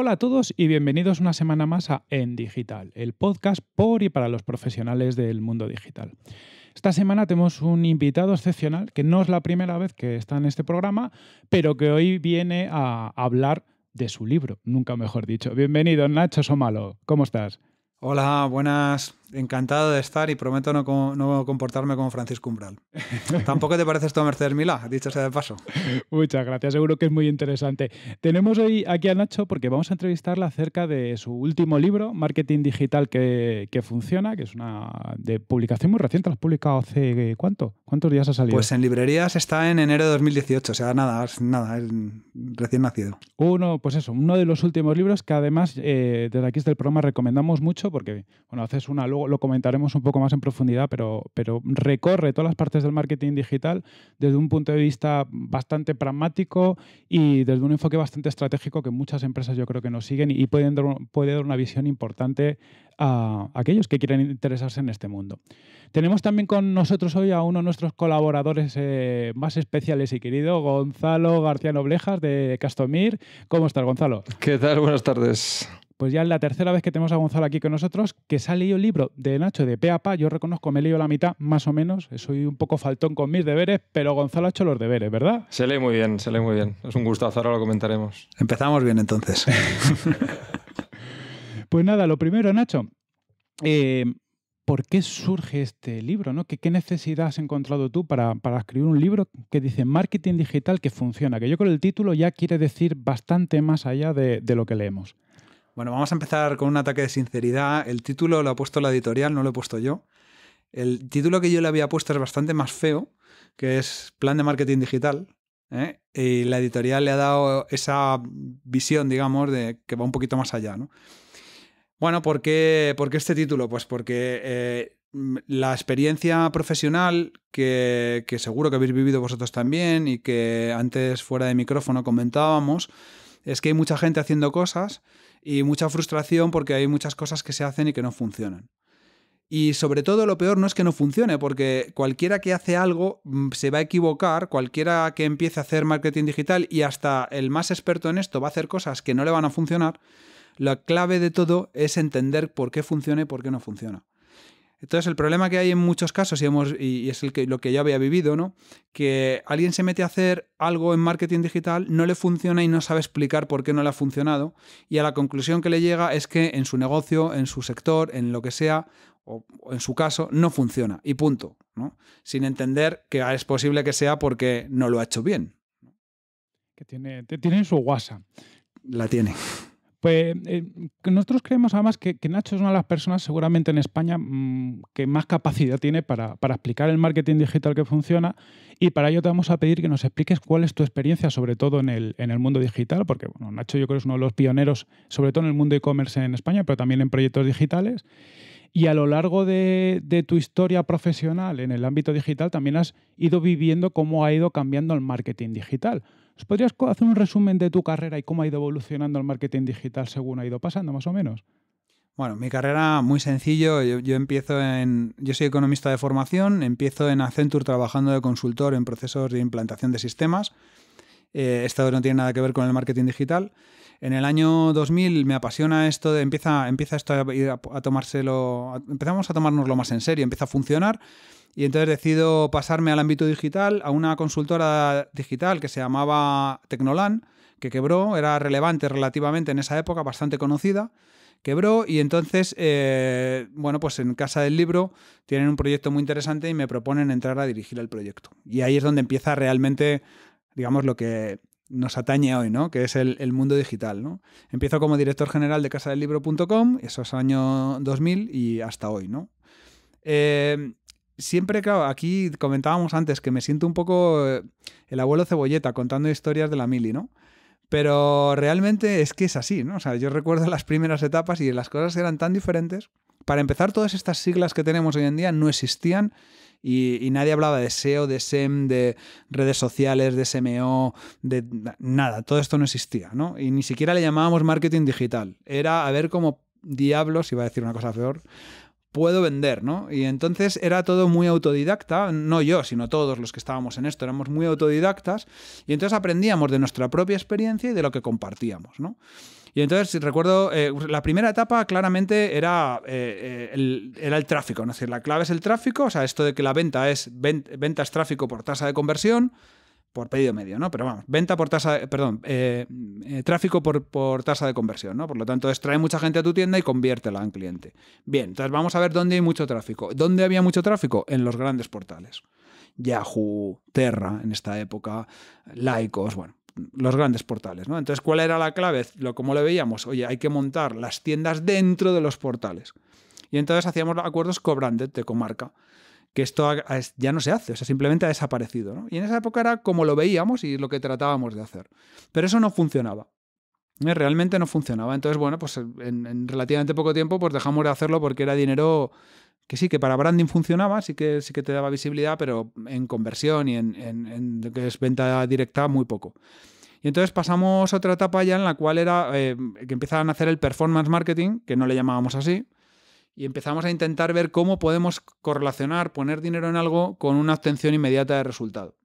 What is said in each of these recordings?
Hola a todos y bienvenidos una semana más a En Digital, el podcast por y para los profesionales del mundo digital. Esta semana tenemos un invitado excepcional, que no es la primera vez que está en este programa, pero que hoy viene a hablar de su libro, nunca mejor dicho. Bienvenido, Nacho Somalo, ¿cómo estás? Hola, buenas. Encantado de estar y prometo no, comportarme como Francisco Umbral. Tampoco te parece esto a Mercedes Milá, dicho sea de paso. Muchas gracias, seguro que es muy interesante. Tenemos hoy aquí a Nacho porque vamos a entrevistarla acerca de su último libro, Marketing Digital que, funciona, que es una de publicación muy reciente, la has publicado hace eh, cuánto? ¿Cuántos días ha salido? Pues en librerías está en enero de 2018, o sea, nada, nada, es recién nacido. Uno, pues eso, uno de los últimos libros que además eh, desde aquí desde el programa recomendamos mucho porque, bueno, haces una luego lo comentaremos un poco más en profundidad, pero, pero recorre todas las partes del marketing digital desde un punto de vista bastante pragmático y desde un enfoque bastante estratégico que muchas empresas yo creo que nos siguen y pueden puede dar una visión importante a aquellos que quieren interesarse en este mundo. Tenemos también con nosotros hoy a uno de nuestros colaboradores eh, más especiales y querido, Gonzalo García Noblejas de Castomir. ¿Cómo estás, Gonzalo? ¿Qué tal? Buenas tardes pues ya es la tercera vez que tenemos a Gonzalo aquí con nosotros, que se ha leído el libro de Nacho de Peapa. Yo reconozco, me he leído la mitad, más o menos. Soy un poco faltón con mis deberes, pero Gonzalo ha hecho los deberes, ¿verdad? Se lee muy bien, se lee muy bien. Es un gustazo, ahora lo comentaremos. Empezamos bien entonces. pues nada, lo primero, Nacho. Eh, ¿Por qué surge este libro? ¿Qué, necesidad has encontrado tú para, escribir un libro que dice marketing digital que funciona? Que yo con el título ya quiere decir bastante más allá de lo que leemos. Bueno, vamos a empezar con un ataque de sinceridad. El título lo ha puesto la editorial, no lo he puesto yo. El título que yo le había puesto es bastante más feo, que es Plan de Marketing Digital. ¿eh? Y la editorial le ha dado esa visión, digamos, de que va un poquito más allá. Bueno, ¿por qué, este título? Pues porque eh, la experiencia profesional, que seguro que habéis vivido vosotros también y que antes fuera de micrófono comentábamos, es que hay mucha gente haciendo cosas y mucha frustración porque hay muchas cosas que se hacen y que no funcionan. Y sobre todo lo peor no es que no funcione, porque cualquiera que hace algo mm, se va a equivocar, cualquiera que empiece a hacer marketing digital y hasta el más experto en esto va a hacer cosas que no le van a funcionar, la clave de todo es entender por qué funciona y por qué no funciona. Entonces, el problema que hay en muchos casos, y, hemos, y es el lo que yo había vivido, ¿no? Que alguien se mete a hacer algo en marketing digital, no le funciona y no sabe explicar por qué no le ha funcionado. Y a la conclusión que le llega es que en su negocio, en su sector, en lo que sea, o en su caso, no funciona. Y punto. ¿no? Sin entender que es posible que sea porque no lo ha hecho bien. Que tiene, tiene su WhatsApp. La tiene. Pues eh, nosotros creemos además que, Nacho es una de las personas seguramente en España mm, que más capacidad tiene para, explicar el marketing digital que funciona y para ello te vamos a pedir que nos expliques cuál es tu experiencia sobre todo en el, mundo digital, porque bueno, Nacho yo creo es uno de los pioneros sobre todo en el mundo e-commerce en España, pero también en proyectos digitales. Y a lo largo de, de, tu historia profesional en el ámbito digital también has ido viviendo cómo ha ido cambiando el marketing digital podrías hacer un resumen de tu carrera y cómo ha ido evolucionando el marketing digital según ha ido pasando, más o menos? Bueno, mi carrera muy sencillo. Yo, empiezo en. Yo soy economista de formación, empiezo en Accenture trabajando de consultor en procesos de implantación de sistemas. Eh, esto no tiene nada que ver con el marketing digital. En el año 2000 me apasiona esto, empieza, empieza esto a, tomárselo, empezamos a tomárnoslo más en serio, empieza a funcionar. Y entonces decido pasarme al ámbito digital a una consultora digital que se llamaba Tecnolan, que quebró, era relevante relativamente en esa época, bastante conocida. Quebró y entonces, eh, bueno, pues en Casa del Libro tienen un proyecto muy interesante y me proponen entrar a dirigir el proyecto. Y ahí es donde empieza realmente, digamos, lo que nos atañe hoy, ¿no? que es el, mundo digital. ¿no? Empiezo como director general de casa libro.com, eso es año 2000 y hasta hoy. ¿no? Eh, siempre, claro, aquí comentábamos antes que me siento un poco eh, el abuelo cebolleta contando historias de la mili, ¿no? Pero realmente es que es así, ¿no? O sea, yo recuerdo las primeras etapas y las cosas eran tan diferentes. Para empezar, todas estas siglas que tenemos hoy en día no existían y, nadie hablaba de SEO, de SEM, de redes sociales, de SMO, de nada, todo esto no existía, ¿no? Y ni siquiera le llamábamos marketing digital, era a ver cómo diablos, iba a decir una cosa peor, puedo vender, ¿no? Y entonces era todo muy autodidacta, no yo, sino todos los que estábamos en esto, éramos muy autodidactas, y entonces aprendíamos de nuestra propia experiencia y de lo que compartíamos, ¿no? Y entonces si recuerdo, eh, la primera etapa claramente era, eh, eh, el, era el tráfico, ¿no? es decir, la clave es el tráfico, o sea, esto de que la venta es ventas tráfico por tasa de conversión, por pedido medio, ¿no? Pero vamos, venta por tasa, perdón, tráfico por, por, tasa de conversión, ¿no? Por lo tanto, es trae mucha gente a tu tienda y conviértela en cliente. Bien, entonces vamos a ver dónde hay mucho tráfico. ¿Dónde había mucho tráfico? En los grandes portales. Yahoo, Terra en esta época, Laicos, bueno los grandes portales. ¿no? Entonces, ¿cuál era la clave? Lo, como lo veíamos, oye, hay que montar las tiendas dentro de los portales. Y entonces hacíamos acuerdos cobranded de comarca, que esto ya no se hace, o sea, simplemente ha desaparecido. ¿no? Y en esa época era como lo veíamos y lo que tratábamos de hacer. Pero eso no funcionaba. Eh, realmente no funcionaba. Entonces, bueno, pues en, relativamente poco tiempo pues dejamos de hacerlo porque era dinero que sí, que para branding funcionaba, sí que, sí que te daba visibilidad, pero en conversión y en, lo que es venta directa, muy poco. Y entonces pasamos a otra etapa ya en la cual era eh, que empezaban a hacer el performance marketing, que no le llamábamos así, y empezamos a intentar ver cómo podemos correlacionar poner dinero en algo con una obtención inmediata de resultado.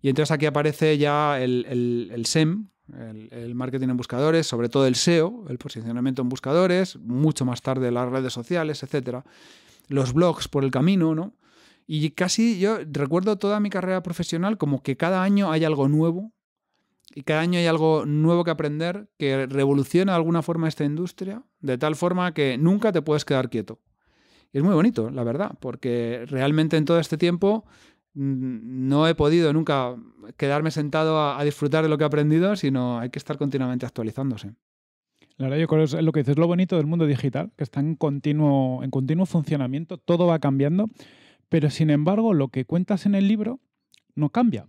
Y entonces aquí aparece ya el, SEM, el, el, marketing en buscadores, sobre todo el SEO, el posicionamiento en buscadores, mucho más tarde las redes sociales, etcétera los blogs por el camino, ¿no? Y casi yo recuerdo toda mi carrera profesional como que cada año hay algo nuevo y cada año hay algo nuevo que aprender que revoluciona de alguna forma esta industria, de tal forma que nunca te puedes quedar quieto. es muy bonito, la verdad, porque realmente en todo este tiempo mm, no he podido nunca quedarme sentado a disfrutar de lo que he aprendido, sino hay que estar continuamente actualizándose. La verdad, es lo que dices, lo bonito del mundo digital, que está en continuo, en continuo funcionamiento, todo va cambiando, pero sin embargo, lo que cuentas en el libro no cambia.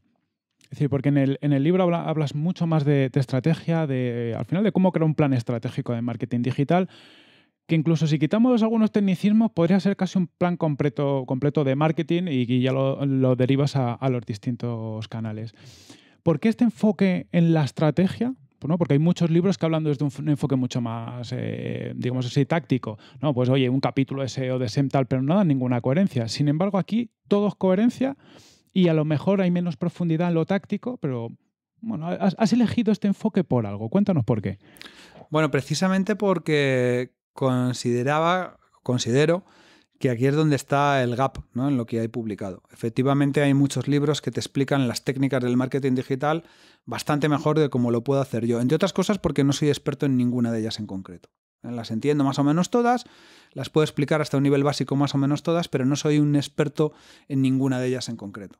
Es decir, porque en el, libro hablas mucho más de, estrategia, de al final de cómo crear un plan estratégico de marketing digital, que incluso si quitamos algunos tecnicismos, podría ser casi un plan completo, completo de marketing y, ya lo, derivas a, a los distintos canales. ¿Por qué este enfoque en la estrategia porque hay muchos libros que hablan desde un enfoque mucho más, eh, digamos así, táctico. No, pues oye, un capítulo ese o de SEM tal, pero nada, ninguna coherencia. Sin embargo, aquí todo es coherencia y a lo mejor hay menos profundidad en lo táctico, pero bueno, has, has elegido este enfoque por algo. Cuéntanos por qué. Bueno, precisamente porque consideraba, considero que aquí es donde está el gap en lo que hay publicado. Efectivamente hay muchos libros que te explican las técnicas del marketing digital bastante mejor de cómo lo puedo hacer yo, entre otras cosas porque no soy experto en ninguna de ellas en concreto. ¿eh? Las entiendo más o menos todas, las puedo explicar hasta un nivel básico más o menos todas, pero no soy un experto en ninguna de ellas en concreto.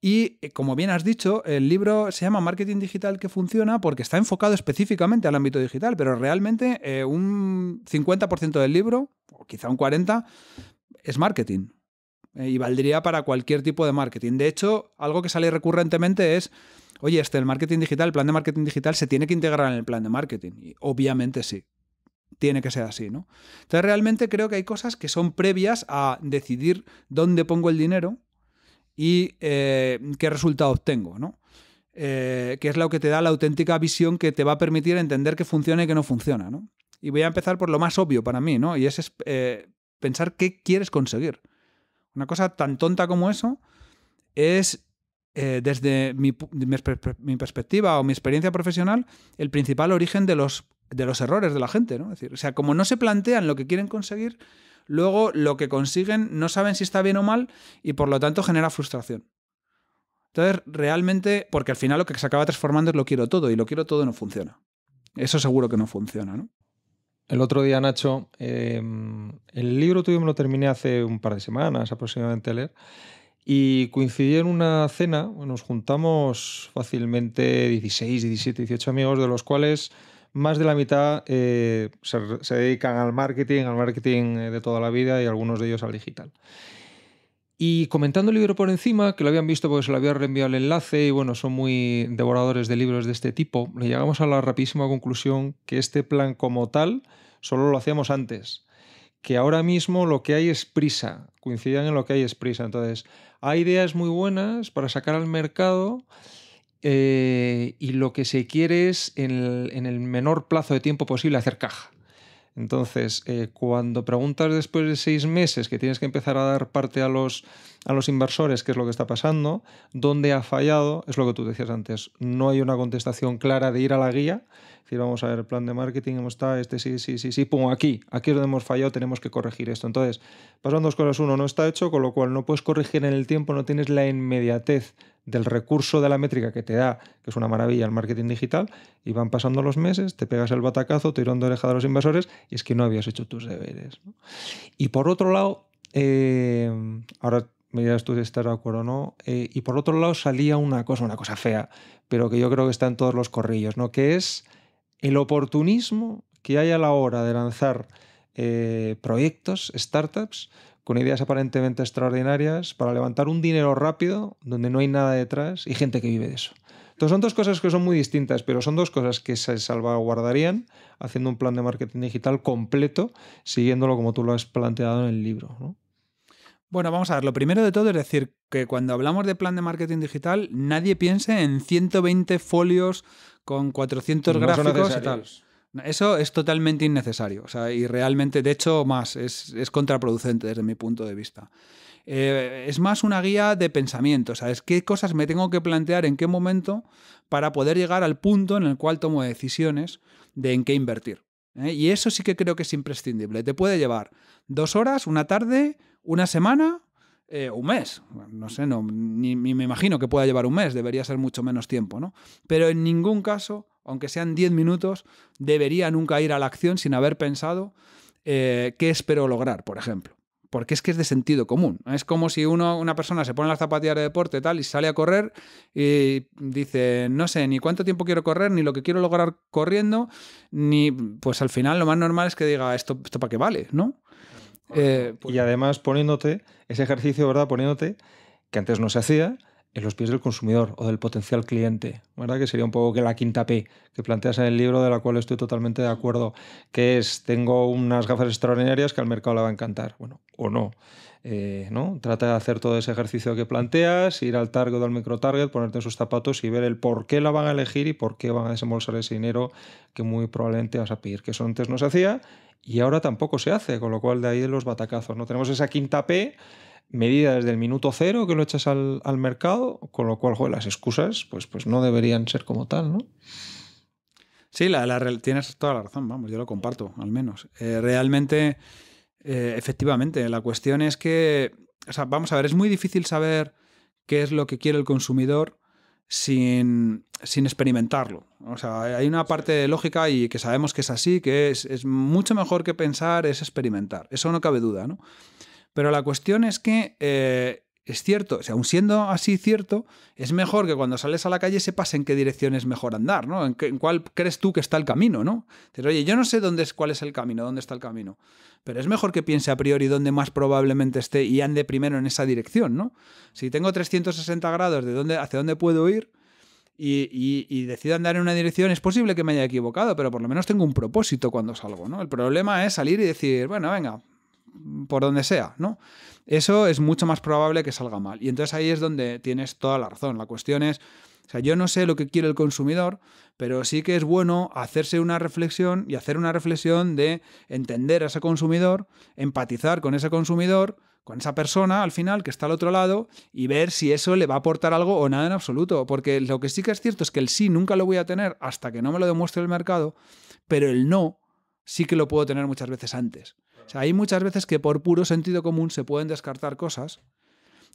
Y eh, como bien has dicho, el libro se llama Marketing Digital que funciona porque está enfocado específicamente al ámbito digital, pero realmente eh, un 50% del libro, o quizá un 40%, es marketing. Eh, y valdría para cualquier tipo de marketing. De hecho, algo que sale recurrentemente es, oye, este, el marketing digital, el plan de marketing digital se tiene que integrar en el plan de marketing. Y obviamente sí. Tiene que ser así, ¿no? Entonces realmente creo que hay cosas que son previas a decidir dónde pongo el dinero y eh, qué resultado obtengo, ¿no? Eh, que es lo que te da la auténtica visión que te va a permitir entender qué funciona y qué no funciona, ¿no? Y voy a empezar por lo más obvio para mí, ¿no? Y es eh, pensar qué quieres conseguir. Una cosa tan tonta como eso es, desde mi, perspectiva o mi experiencia profesional, el principal origen de los, de los errores de la gente, ¿no? decir, o sea, como no se plantean lo que quieren conseguir, luego lo que consiguen no saben si está bien o mal y por lo tanto genera frustración. Entonces, realmente, porque al final lo que se acaba transformando es lo quiero todo y lo quiero todo no funciona. Eso seguro que no funciona, ¿no? El otro día, Nacho, em, el libro tuyo me lo terminé hace un par de semanas aproximadamente a leer y coincidí en una cena, nos juntamos fácilmente 16, 17, 18 amigos, de los cuales más de la mitad eh, se, dedican al marketing, al marketing eh, de toda la vida y algunos de ellos al digital. Y comentando el libro por encima, que lo habían visto porque se lo había reenviado el enlace y bueno, son muy devoradores de libros de este tipo, le llegamos a la rapidísima conclusión que este plan como tal solo lo hacíamos antes que ahora mismo lo que hay es prisa, coincidían en lo que hay es prisa. Entonces, hay ideas muy buenas para sacar al mercado, eh, y lo que se quiere es en el, menor plazo de tiempo posible hacer caja. Entonces, eh, cuando preguntas después de seis meses que tienes que empezar a dar parte a los, a los inversores, qué es lo que está pasando, dónde ha fallado, es lo que tú decías antes, no hay una contestación clara de ir a la guía, decir, vamos a ver, el plan de marketing hemos está, este sí, sí, sí, sí, pongo aquí, aquí es donde hemos fallado, tenemos que corregir esto. Entonces, pasan dos cosas. Uno, no está hecho, con lo cual no puedes corregir en el tiempo, no tienes la inmediatez del recurso de la métrica que te da, que es una maravilla el marketing digital, y van pasando los meses, te pegas el batacazo, te tirón de oreja de los inversores y es que no habías hecho tus deberes. Y por otro lado, eh, ahora me dirás tú si estás de acuerdo o no. Eh, y por otro lado salía una cosa, una cosa fea, pero que yo creo que está en todos los corrillos, ¿no? Que es el oportunismo que hay a la hora de lanzar eh, proyectos, startups, con ideas aparentemente extraordinarias para levantar un dinero rápido donde no hay nada detrás y gente que vive de eso. Entonces son dos cosas que son muy distintas, pero son dos cosas que se salvaguardarían haciendo un plan de marketing digital completo, siguiéndolo como tú lo has planteado en el libro. Bueno, vamos a ver, lo primero de todo es decir que cuando hablamos de plan de marketing digital, nadie piense en 120 folios con 400 gráficos y tal. Eso es totalmente innecesario. y realmente, de hecho, más, es, contraproducente desde mi punto de vista. Eh, es más una guía de pensamiento, es ¿Qué cosas me tengo que plantear en qué momento para poder llegar al punto en el cual tomo decisiones de en qué invertir? ¿eh? Y eso sí que creo que es imprescindible. Te puede llevar dos horas, una tarde, una semana eh, un mes. No sé, no, ni, me imagino que pueda llevar un mes, debería ser mucho menos tiempo, ¿no? Pero en ningún caso, aunque sean 10 minutos, debería nunca ir a la acción sin haber pensado eh, qué espero lograr, por ejemplo. Porque es que es de sentido común. Es como si uno, una persona se pone las zapatillas de deporte tal y sale a correr y dice, no sé, ni cuánto tiempo quiero correr, ni lo que quiero lograr corriendo, ni pues al final lo más normal es que diga, ¿esto, esto para qué vale? ¿No? Eh, y además poniéndote, ese ejercicio, ¿verdad? Poniéndote, que antes no se hacía, en los pies del consumidor o del potencial cliente, ¿verdad? Que sería un poco que la quinta P que planteas en el libro, de la cual estoy totalmente de acuerdo, que es tengo unas gafas extraordinarias que al mercado le va a encantar, bueno, o no, eh, ¿no? Trata de hacer todo ese ejercicio que planteas, ir al target o al micro target, ponerte en sus zapatos y ver el por qué la van a elegir y por qué van a desembolsar ese dinero que muy probablemente vas a pedir, que eso antes no se hacía y ahora tampoco se hace, con lo cual de ahí los batacazos. ¿no? Tenemos esa quinta P medida desde el minuto cero que lo echas al, mercado, con lo cual las excusas pues, pues no deberían ser como tal, ¿no? Sí, la, tienes toda la razón, vamos, yo lo comparto, al menos. Eh, realmente, eh, efectivamente, la cuestión es que, vamos a ver, es muy difícil saber qué es lo que quiere el consumidor sin, sin experimentarlo. O sea, hay una parte lógica y que sabemos que es así, que es, mucho mejor que pensar, es experimentar. Eso no cabe duda, ¿no? Pero la cuestión es que eh, es cierto, o sea, aun siendo así cierto, es mejor que cuando sales a la calle sepas en qué dirección es mejor andar, ¿no? En, cuál crees tú que está el camino, ¿no? Pero oye, yo no sé dónde es, cuál es el camino, dónde está el camino, pero es mejor que piense a priori dónde más probablemente esté y ande primero en esa dirección, ¿no? Si tengo 360 grados de dónde, hacia dónde puedo ir, y, decido andar en una dirección, es posible que me haya equivocado, pero por lo menos tengo un propósito cuando salgo, ¿no? El problema es salir y decir, bueno, venga, por donde sea, ¿no? Eso es mucho más probable que salga mal. Y entonces ahí es donde tienes toda la razón. La cuestión es, o sea, yo no sé lo que quiere el consumidor, pero sí que es bueno hacerse una reflexión y hacer una reflexión de entender a ese consumidor, empatizar con ese consumidor, con esa persona al final que está al otro lado y ver si eso le va a aportar algo o nada en absoluto. Porque lo que sí que es cierto es que el sí nunca lo voy a tener hasta que no me lo demuestre el mercado, pero el no sí que lo puedo tener muchas veces antes. hay muchas veces que por puro sentido común se pueden descartar cosas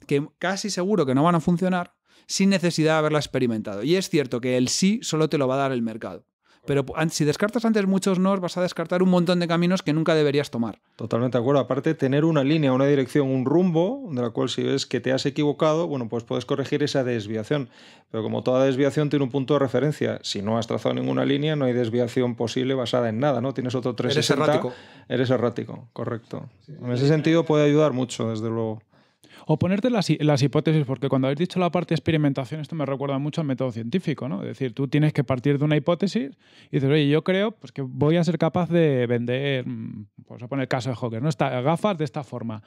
que casi seguro que no van a funcionar sin necesidad de haberla experimentado. Y es cierto que el sí solo te lo va a dar el mercado. Pero si descartas antes muchos nos, vas a descartar un montón de caminos que nunca deberías tomar. Totalmente de acuerdo. Aparte, tener una línea, una dirección, un rumbo, de la cual si ves que te has equivocado, bueno, pues puedes corregir esa desviación. Pero como toda desviación tiene un punto de referencia, si no has trazado ninguna línea, no hay desviación posible basada en nada, ¿no? Tienes otro 360. Eres errático. Eres errático, correcto. En ese sentido puede ayudar mucho, desde luego. O ponerte las, las, hipótesis, porque cuando habéis dicho la parte de experimentación, esto me recuerda mucho al método científico, ¿no? Es decir, tú tienes que partir de una hipótesis y dices, oye, yo creo pues, que voy a ser capaz de vender, pues a poner caso de Hawker, ¿no? está gafas de esta forma.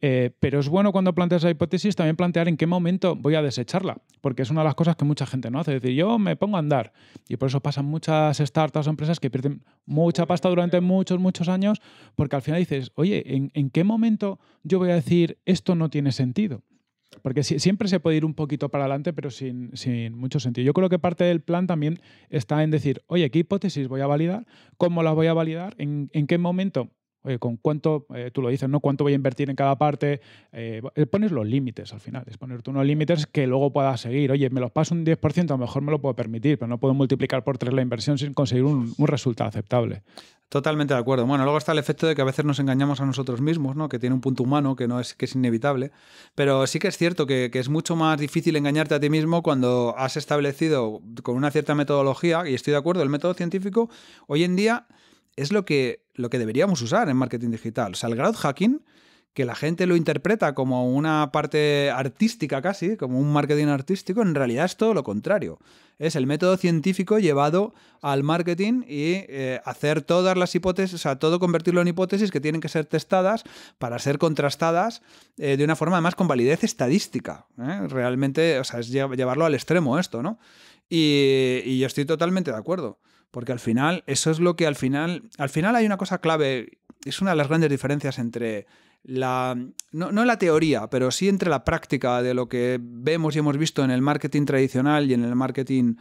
Eh, pero es bueno cuando planteas la hipótesis también plantear en qué momento voy a desecharla, porque es una de las cosas que mucha gente no hace. Es decir, yo me pongo a andar. Y por eso pasan muchas startups o empresas que pierden mucha pasta durante muchos, muchos años, porque al final dices, oye, ¿en, qué momento yo voy a decir esto no tiene sentido? Porque siempre se puede ir un poquito para adelante, pero sin, mucho sentido. Yo creo que parte del plan también está en decir, oye, ¿qué hipótesis voy a validar? ¿Cómo las voy a validar? en qué momento Oye, ¿con cuánto, eh, tú lo dices, ¿no? ¿Cuánto voy a invertir en cada parte? Eh, eh, pones los límites al final, es poner tú unos límites que luego puedas seguir. Oye, me los paso un 10%, a lo mejor me lo puedo permitir, pero no puedo multiplicar por tres la inversión sin conseguir un, resultado aceptable. Totalmente de acuerdo. Bueno, luego está el efecto de que a veces nos engañamos a nosotros mismos, ¿no? Que tiene un punto humano que no es que es inevitable. Pero sí que es cierto que, que, es mucho más difícil engañarte a ti mismo cuando has establecido con una cierta metodología, y estoy de acuerdo, el método científico, hoy en día es lo que, lo que deberíamos usar en marketing digital. O sea, el crowd hacking, que la gente lo interpreta como una parte artística casi, como un marketing artístico, en realidad es todo lo contrario. Es el método científico llevado al marketing y eh, hacer todas las hipótesis, o sea, todo convertirlo en hipótesis que tienen que ser testadas para ser contrastadas eh, de una forma además con validez estadística. ¿eh? Realmente, o sea, es llevarlo al extremo esto, ¿no? y yo estoy totalmente de acuerdo. Porque al final, eso es lo que al final, al final hay una cosa clave, es una de las grandes diferencias entre la, no, no, la teoría, pero sí entre la práctica de lo que vemos y hemos visto en el marketing tradicional y en el marketing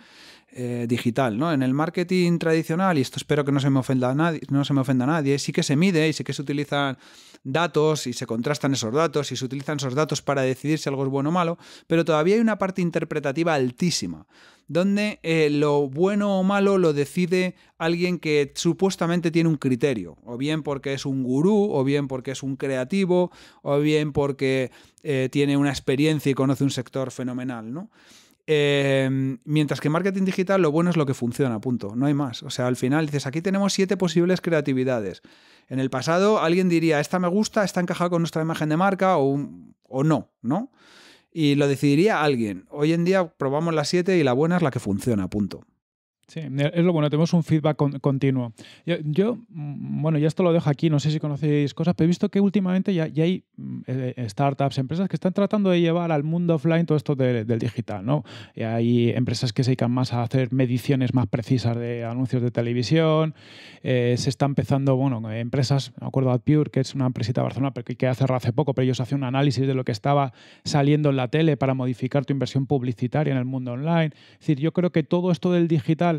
eh, digital. ¿no? En el marketing tradicional, y esto espero que no se, me ofenda a nadie, no se me ofenda a nadie, sí que se mide y sí que se utilizan datos y se contrastan esos datos y se utilizan esos datos para decidir si algo es bueno o malo, pero todavía hay una parte interpretativa altísima, donde eh, lo bueno o malo lo decide alguien que supuestamente tiene un criterio, o bien porque es un gurú, o bien porque es un creativo, o bien porque eh, tiene una experiencia y conoce un sector fenomenal, ¿no? Em, mientras que marketing digital lo bueno es lo que funciona, punto. No hay más. O sea, al final dices, aquí tenemos siete posibles creatividades. En el pasado alguien diría, esta me gusta, está encajada con nuestra imagen de marca o, o no, ¿no? Y lo decidiría alguien. Hoy en día probamos las siete y la buena es la que funciona, punto. Sí, es lo bueno, tenemos un feedback continuo. Yo, mm, bueno, ya esto lo dejo aquí, no sé si conocéis cosas, pero he visto que últimamente ya, hay mm, eh, eh, startups, empresas que están tratando de llevar al mundo offline todo esto del digital, ¿no? Y hay empresas que se dedican más a hacer mediciones más precisas de anuncios de televisión, eh, se está empezando, bueno, empresas, me acuerdo a Pure, que es una empresita de Barcelona pero que ha cerrado hace poco, pero ellos hacen un análisis de lo que estaba saliendo en la tele para modificar tu inversión publicitaria en el mundo online. Es decir, yo creo que todo esto del digital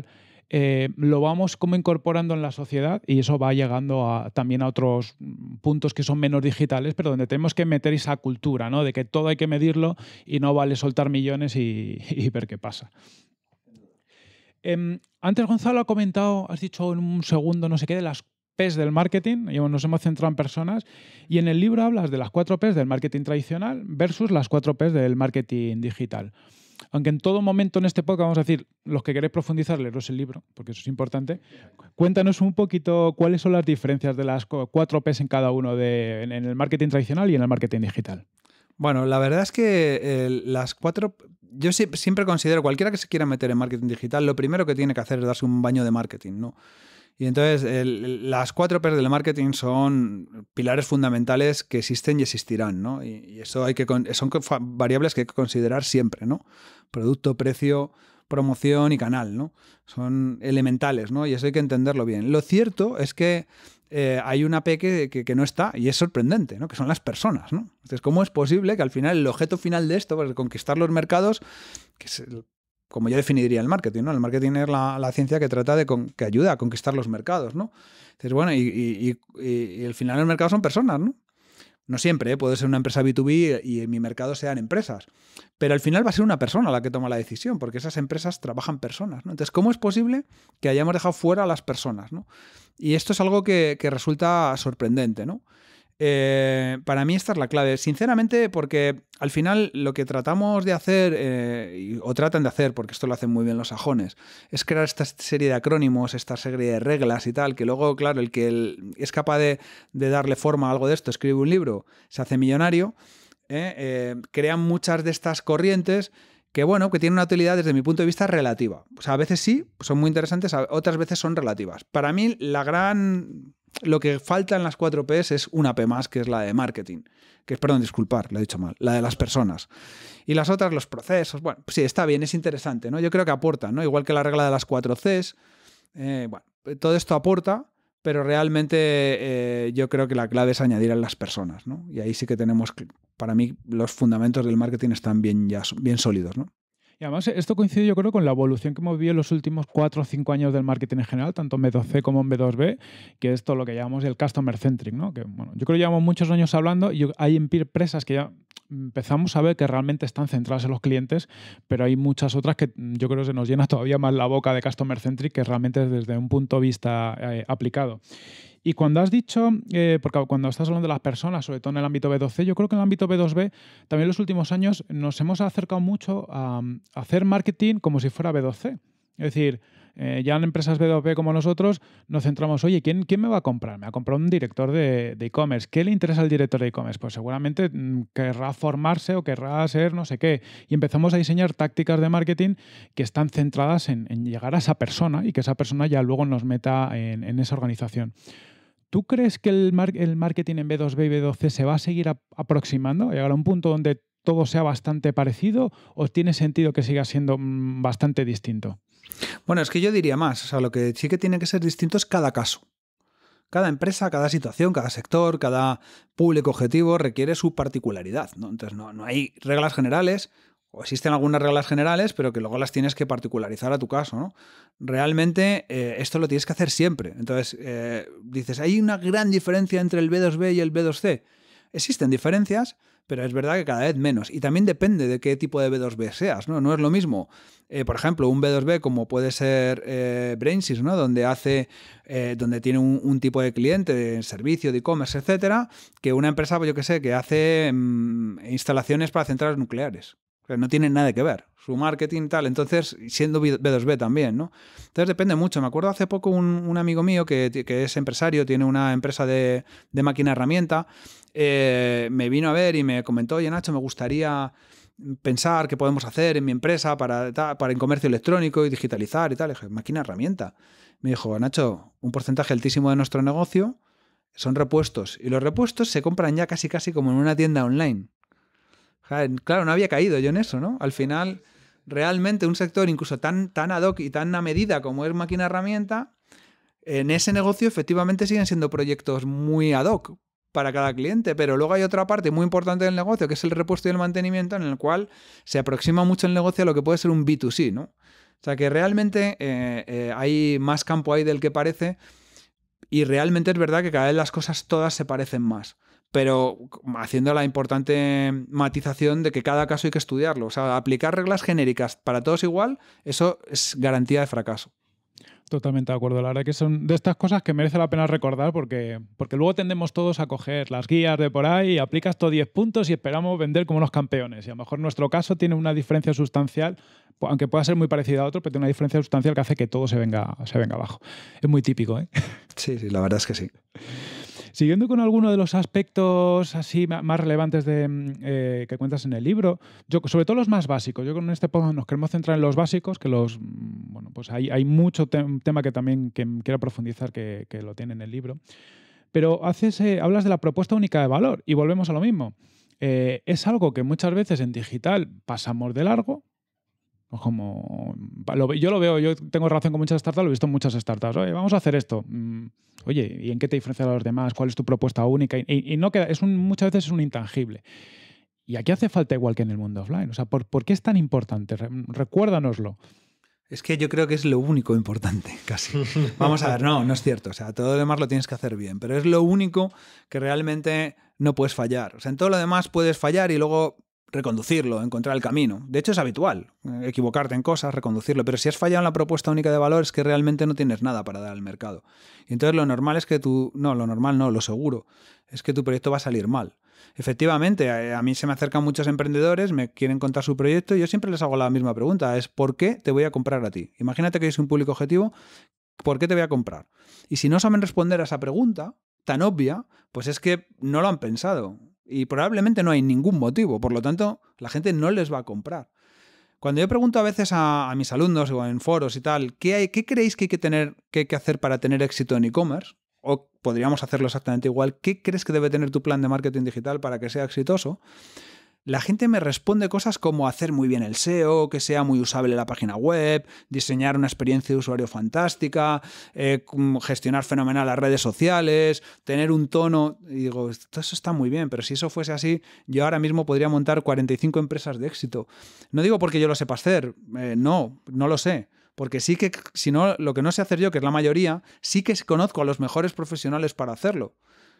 eh, lo vamos como incorporando en la sociedad y eso va llegando también a otros puntos que son menos digitales, pero donde tenemos que meter esa cultura, De que todo hay que medirlo y no vale soltar millones y, ver qué pasa. Em, antes Gonzalo ha comentado, has dicho en un segundo, no sé qué, de las P's del marketing, nos hemos centrado en personas, y en el libro hablas de las cuatro P's del marketing tradicional versus las cuatro P's del marketing digital aunque en todo momento en este podcast vamos a decir, los que queréis profundizar, leeros el libro, porque eso es importante. Cuéntanos un poquito cuáles son las diferencias de las cuatro P's en cada uno, en, el marketing tradicional y en el marketing digital. Bueno, la verdad es que las cuatro. Yo siempre considero, cualquiera que se quiera meter en marketing digital, lo primero que tiene que hacer es darse un baño de marketing, ¿no? Y entonces las cuatro P's del marketing son pilares fundamentales que existen y existirán, ¿no? Y, eso hay que son variables que hay que considerar siempre, ¿no? Producto, precio, promoción y canal, ¿no? Son elementales, ¿no? Y eso hay que entenderlo bien. Lo cierto es que eh, hay una P que, no está y es sorprendente, ¿no? Que son las personas, ¿no? Entonces, ¿cómo es posible que al final el objeto final de esto, pues, conquistar los mercados, que es como yo definiría el marketing, ¿no? El marketing es la, ciencia que trata de que ayuda a conquistar los mercados, ¿no? Entonces, bueno, y, y, al final el mercado son personas, ¿no? No siempre, ¿eh? puede ser una empresa B2B y en mi mercado sean empresas. Pero al final va a ser una persona la que toma la decisión, porque esas empresas trabajan personas. ¿no? Entonces, ¿cómo es posible que hayamos dejado fuera a las personas? ¿no? Y esto es algo que, que resulta sorprendente. ¿no? Eh, para mí esta es la clave, sinceramente, porque al final lo que tratamos de hacer, eh, o tratan de hacer, porque esto lo hacen muy bien los sajones, es crear esta serie de acrónimos, esta serie de reglas y tal, que luego, claro, el que es capaz de, darle forma a algo de esto, escribe un libro, se hace millonario, eh, crean muchas de estas corrientes que bueno, que tienen una utilidad desde mi punto de vista relativa. O sea, a veces sí, son muy interesantes, otras veces son relativas. Para mí, la gran lo que falta en las 4 Ps es una P más, que es la de marketing. Que es, perdón, disculpar, lo he dicho mal, la de las personas. Y las otras, los procesos. Bueno, sí, está bien, es interesante, ¿no? Yo creo que aporta, ¿no? Igual que la regla de las 4 Cs. Eh, bueno, todo esto aporta, pero realmente eh, yo creo que la clave es añadir a las personas, ¿no? Y ahí sí que tenemos, para mí, los fundamentos del marketing están bien, ya, bien sólidos, ¿no? Y además esto coincide yo creo con la evolución que hemos vivido en los últimos 4 o 5 años del marketing en general, tanto en B2C como en B2B, que es todo lo que llamamos el customer centric, ¿no? Que bueno, yo creo que llevamos muchos años hablando y hay empresas que ya empezamos a ver que realmente están centradas en los clientes, pero hay muchas otras que yo creo que se nos llena todavía más la boca de customer centric que realmente desde un punto de vista eh, aplicado. Y cuando has dicho, eh, porque cuando estás hablando de las personas, sobre todo en el ámbito B2C, yo creo que en el ámbito B2B, también en los últimos años nos hemos acercado mucho a, a hacer marketing como si fuera B2C. Es decir, eh, ya en empresas B2B como nosotros nos centramos, oye, ¿quién, me va a comprar? Me ha comprado un director de e-commerce. E commerce qué le interesa al director de e-commerce? Pues seguramente mm, querrá formarse o querrá ser no sé qué. Y empezamos a diseñar tácticas de marketing que están centradas en, llegar a esa persona y que esa persona ya luego nos meta en, esa organización. ¿Tú crees que el, marketing en B2B y B2C se va a seguir aproximando? aproximando? ¿Llegará un punto donde todo sea bastante parecido o tiene sentido que siga siendo mm, bastante distinto? Bueno, es que yo diría más, o sea, lo que sí que tiene que ser distinto es cada caso. Cada empresa, cada situación, cada sector, cada público objetivo requiere su particularidad. ¿no? Entonces, no, hay reglas generales, o existen algunas reglas generales, pero que luego las tienes que particularizar a tu caso, ¿no? Realmente eh, esto lo tienes que hacer siempre. Entonces, eh, dices, hay una gran diferencia entre el B2B y el B2C. Existen diferencias, pero es verdad que cada vez menos. Y también depende de qué tipo de B2B seas, ¿no? No es lo mismo, eh, por ejemplo, un B2B como puede ser eh, Brainsys, ¿no? Donde hace, eh, donde tiene un, tipo de cliente, en servicio, de e-commerce, etcétera, que una empresa, pues yo que sé, que hace mm, instalaciones para centrales nucleares. no tiene nada que ver. Su marketing tal, entonces, siendo B2B también, ¿no? Entonces depende mucho. Me acuerdo hace poco un, amigo mío que, es empresario, tiene una empresa de, de máquina herramienta eh, me vino a ver y me comentó, oye Nacho, me gustaría pensar qué podemos hacer en mi empresa para, para el comercio electrónico y digitalizar y tal. Le dije, máquina herramienta. Me dijo, Nacho, un porcentaje altísimo de nuestro negocio son repuestos. Y los repuestos se compran ya casi casi como en una tienda online. Claro, no había caído yo en eso, ¿no? Al final, realmente un sector incluso tan, tan ad hoc y tan a medida como es máquina herramienta, en ese negocio efectivamente siguen siendo proyectos muy ad hoc, para cada cliente, pero luego hay otra parte muy importante del negocio, que es el repuesto y el mantenimiento, en el cual se aproxima mucho el negocio a lo que puede ser un B2C, ¿no? O sea que realmente eh, eh, hay más campo ahí del que parece y realmente es verdad que cada vez las cosas todas se parecen más pero haciendo la importante matización de que cada caso hay que estudiarlo. O sea, aplicar reglas genéricas para todos igual, eso es garantía de fracaso. Totalmente de acuerdo. La verdad que son de estas cosas que merece la pena recordar porque, porque luego tendemos todos a coger las guías de por ahí, y aplicas estos 10 puntos y esperamos vender como los campeones. Y a lo mejor nuestro caso tiene una diferencia sustancial, aunque pueda ser muy parecida a otro, pero tiene una diferencia sustancial que hace que todo se venga, se venga abajo. Es muy típico, ¿eh? Sí, sí, la verdad es que sí. Siguiendo con alguno de los aspectos así más relevantes mm, eh, que cuentas en el libro, sobre todo los más básicos, yo con este podcast nos queremos centrar en los básicos, que los, mm, bueno, pues hay, hay mucho tema que también que quiero profundizar que, lo tiene en el libro. Pero haces, eh, hablas de la propuesta única de valor y volvemos a lo mismo. Eh, es algo que muchas veces en digital pasamos de largo, como, yo lo veo, yo tengo relación con muchas startups, lo he visto en muchas startups. Oye, vamos a hacer esto. Mm, oye, ¿y en qué te diferencia a los demás? ¿Cuál es tu propuesta única? Y, no queda, es un, muchas veces es un intangible. Y aquí hace falta igual que en el mundo offline. O sea, ¿por, ¿por qué es tan importante? Recuérdanoslo. Es que yo creo que es lo único importante, casi. Vamos a ver, no, no es cierto. O sea, todo lo demás lo tienes que hacer bien, pero es lo único que realmente no puedes fallar. O sea, en todo lo demás puedes fallar y luego reconducirlo, encontrar el camino. De hecho es habitual eh, equivocarte en cosas, reconducirlo, pero si has fallado en la propuesta única de valor es que realmente no tienes nada para dar al mercado. Y entonces lo normal es que tú, no, lo normal no, lo seguro, es que tu proyecto va a salir mal. Efectivamente, a, eh, mí se me acercan muchos emprendedores, me quieren contar su proyecto y yo siempre les hago la misma pregunta, es ¿por qué te voy a comprar a ti? Imagínate que es un público objetivo, ¿por qué te voy a comprar? Y si no saben responder a esa pregunta, tan obvia, pues es que no lo han pensado. Y probablemente no hay ningún motivo, por lo tanto, la gente no les va a comprar. Cuando yo pregunto a veces a, mis alumnos o en foros y tal, ¿qué, hay, qué creéis que hay que, tener, que hay que hacer para tener éxito en e-commerce? O podríamos hacerlo exactamente igual, ¿qué crees que debe tener tu plan de marketing digital para que sea exitoso? la gente me responde cosas como hacer muy bien el SEO, que sea muy usable la página web, diseñar una experiencia de usuario fantástica, eh, gestionar fenomenal las redes sociales, tener un tono. Y digo, todo eso está muy bien, pero si eso fuese así, yo ahora mismo podría montar 45 empresas de éxito. No digo porque yo lo sepa hacer, eh, no, no lo sé. Porque sí que, si no, lo que no sé hacer yo, que es la mayoría, sí que conozco a los mejores profesionales para hacerlo.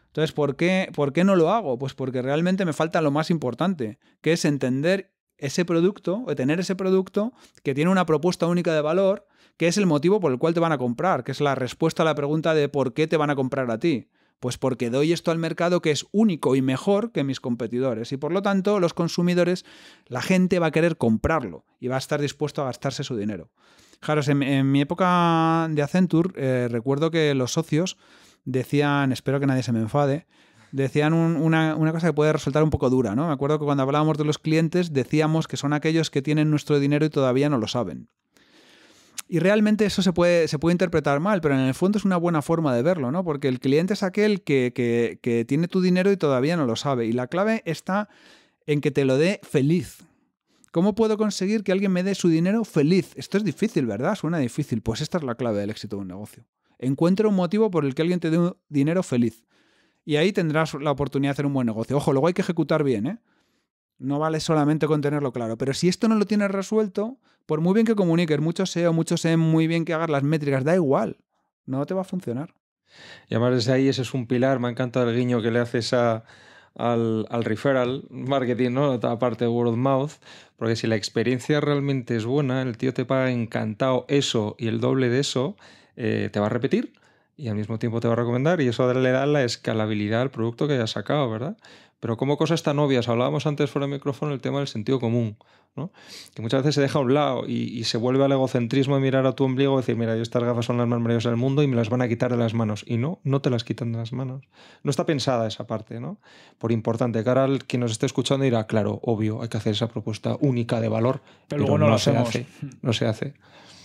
Entonces, ¿por qué, ¿por qué no lo hago? Pues porque realmente me falta lo más importante, que es entender ese producto o tener ese producto que tiene una propuesta única de valor, que es el motivo por el cual te van a comprar, que es la respuesta a la pregunta de por qué te van a comprar a ti. Pues porque doy esto al mercado que es único y mejor que mis competidores y por lo tanto los consumidores, la gente va a querer comprarlo y va a estar dispuesto a gastarse su dinero. Claro, en, mi época de Accenture eh, recuerdo que los socios decían, espero que nadie se me enfade, decían una, cosa que puede resultar un poco dura, ¿no? Me acuerdo que cuando hablábamos de los clientes decíamos que son aquellos que tienen nuestro dinero y todavía no lo saben. Y realmente eso se puede, se puede interpretar mal, pero en el fondo es una buena forma de verlo, ¿no? Porque el cliente es aquel que, que tiene tu dinero y todavía no lo sabe. Y la clave está en que te lo dé feliz, ¿Cómo puedo conseguir que alguien me dé su dinero feliz? Esto es difícil, ¿verdad? Suena difícil. Pues esta es la clave del éxito de un negocio. Encuentra un motivo por el que alguien te dé un dinero feliz. Y ahí tendrás la oportunidad de hacer un buen negocio. Ojo, luego hay que ejecutar bien, ¿eh? No vale solamente con tenerlo claro. Pero si esto no lo tienes resuelto, por muy bien que comuniques, mucho SEO, mucho sé muy bien que hagas las métricas, da igual. No te va a funcionar. Y además desde ahí ese es un pilar. Me encanta el guiño que le haces a, al, al, referral marketing, ¿no? Aparte de word of mouth, porque si la experiencia realmente es buena, el tío te paga encantado eso y el doble de eso, eh, te va a repetir y al mismo tiempo te va a recomendar y eso le da la escalabilidad al producto que hayas sacado, ¿verdad? Pero como cosas tan obvias, hablábamos antes fuera del micrófono el tema del sentido común, que muchas veces se deja a un lado y, se vuelve al egocentrismo de mirar a tu ombligo y decir, mira, yo estas gafas son las más maravillosas del mundo y me las van a quitar de las manos. Y no, no te las quitan de las manos. No está pensada esa parte, ¿no? Por importante, que ahora el que nos esté escuchando dirá, claro, obvio, hay que hacer esa propuesta única de valor, pero, no, se hace. No se hace.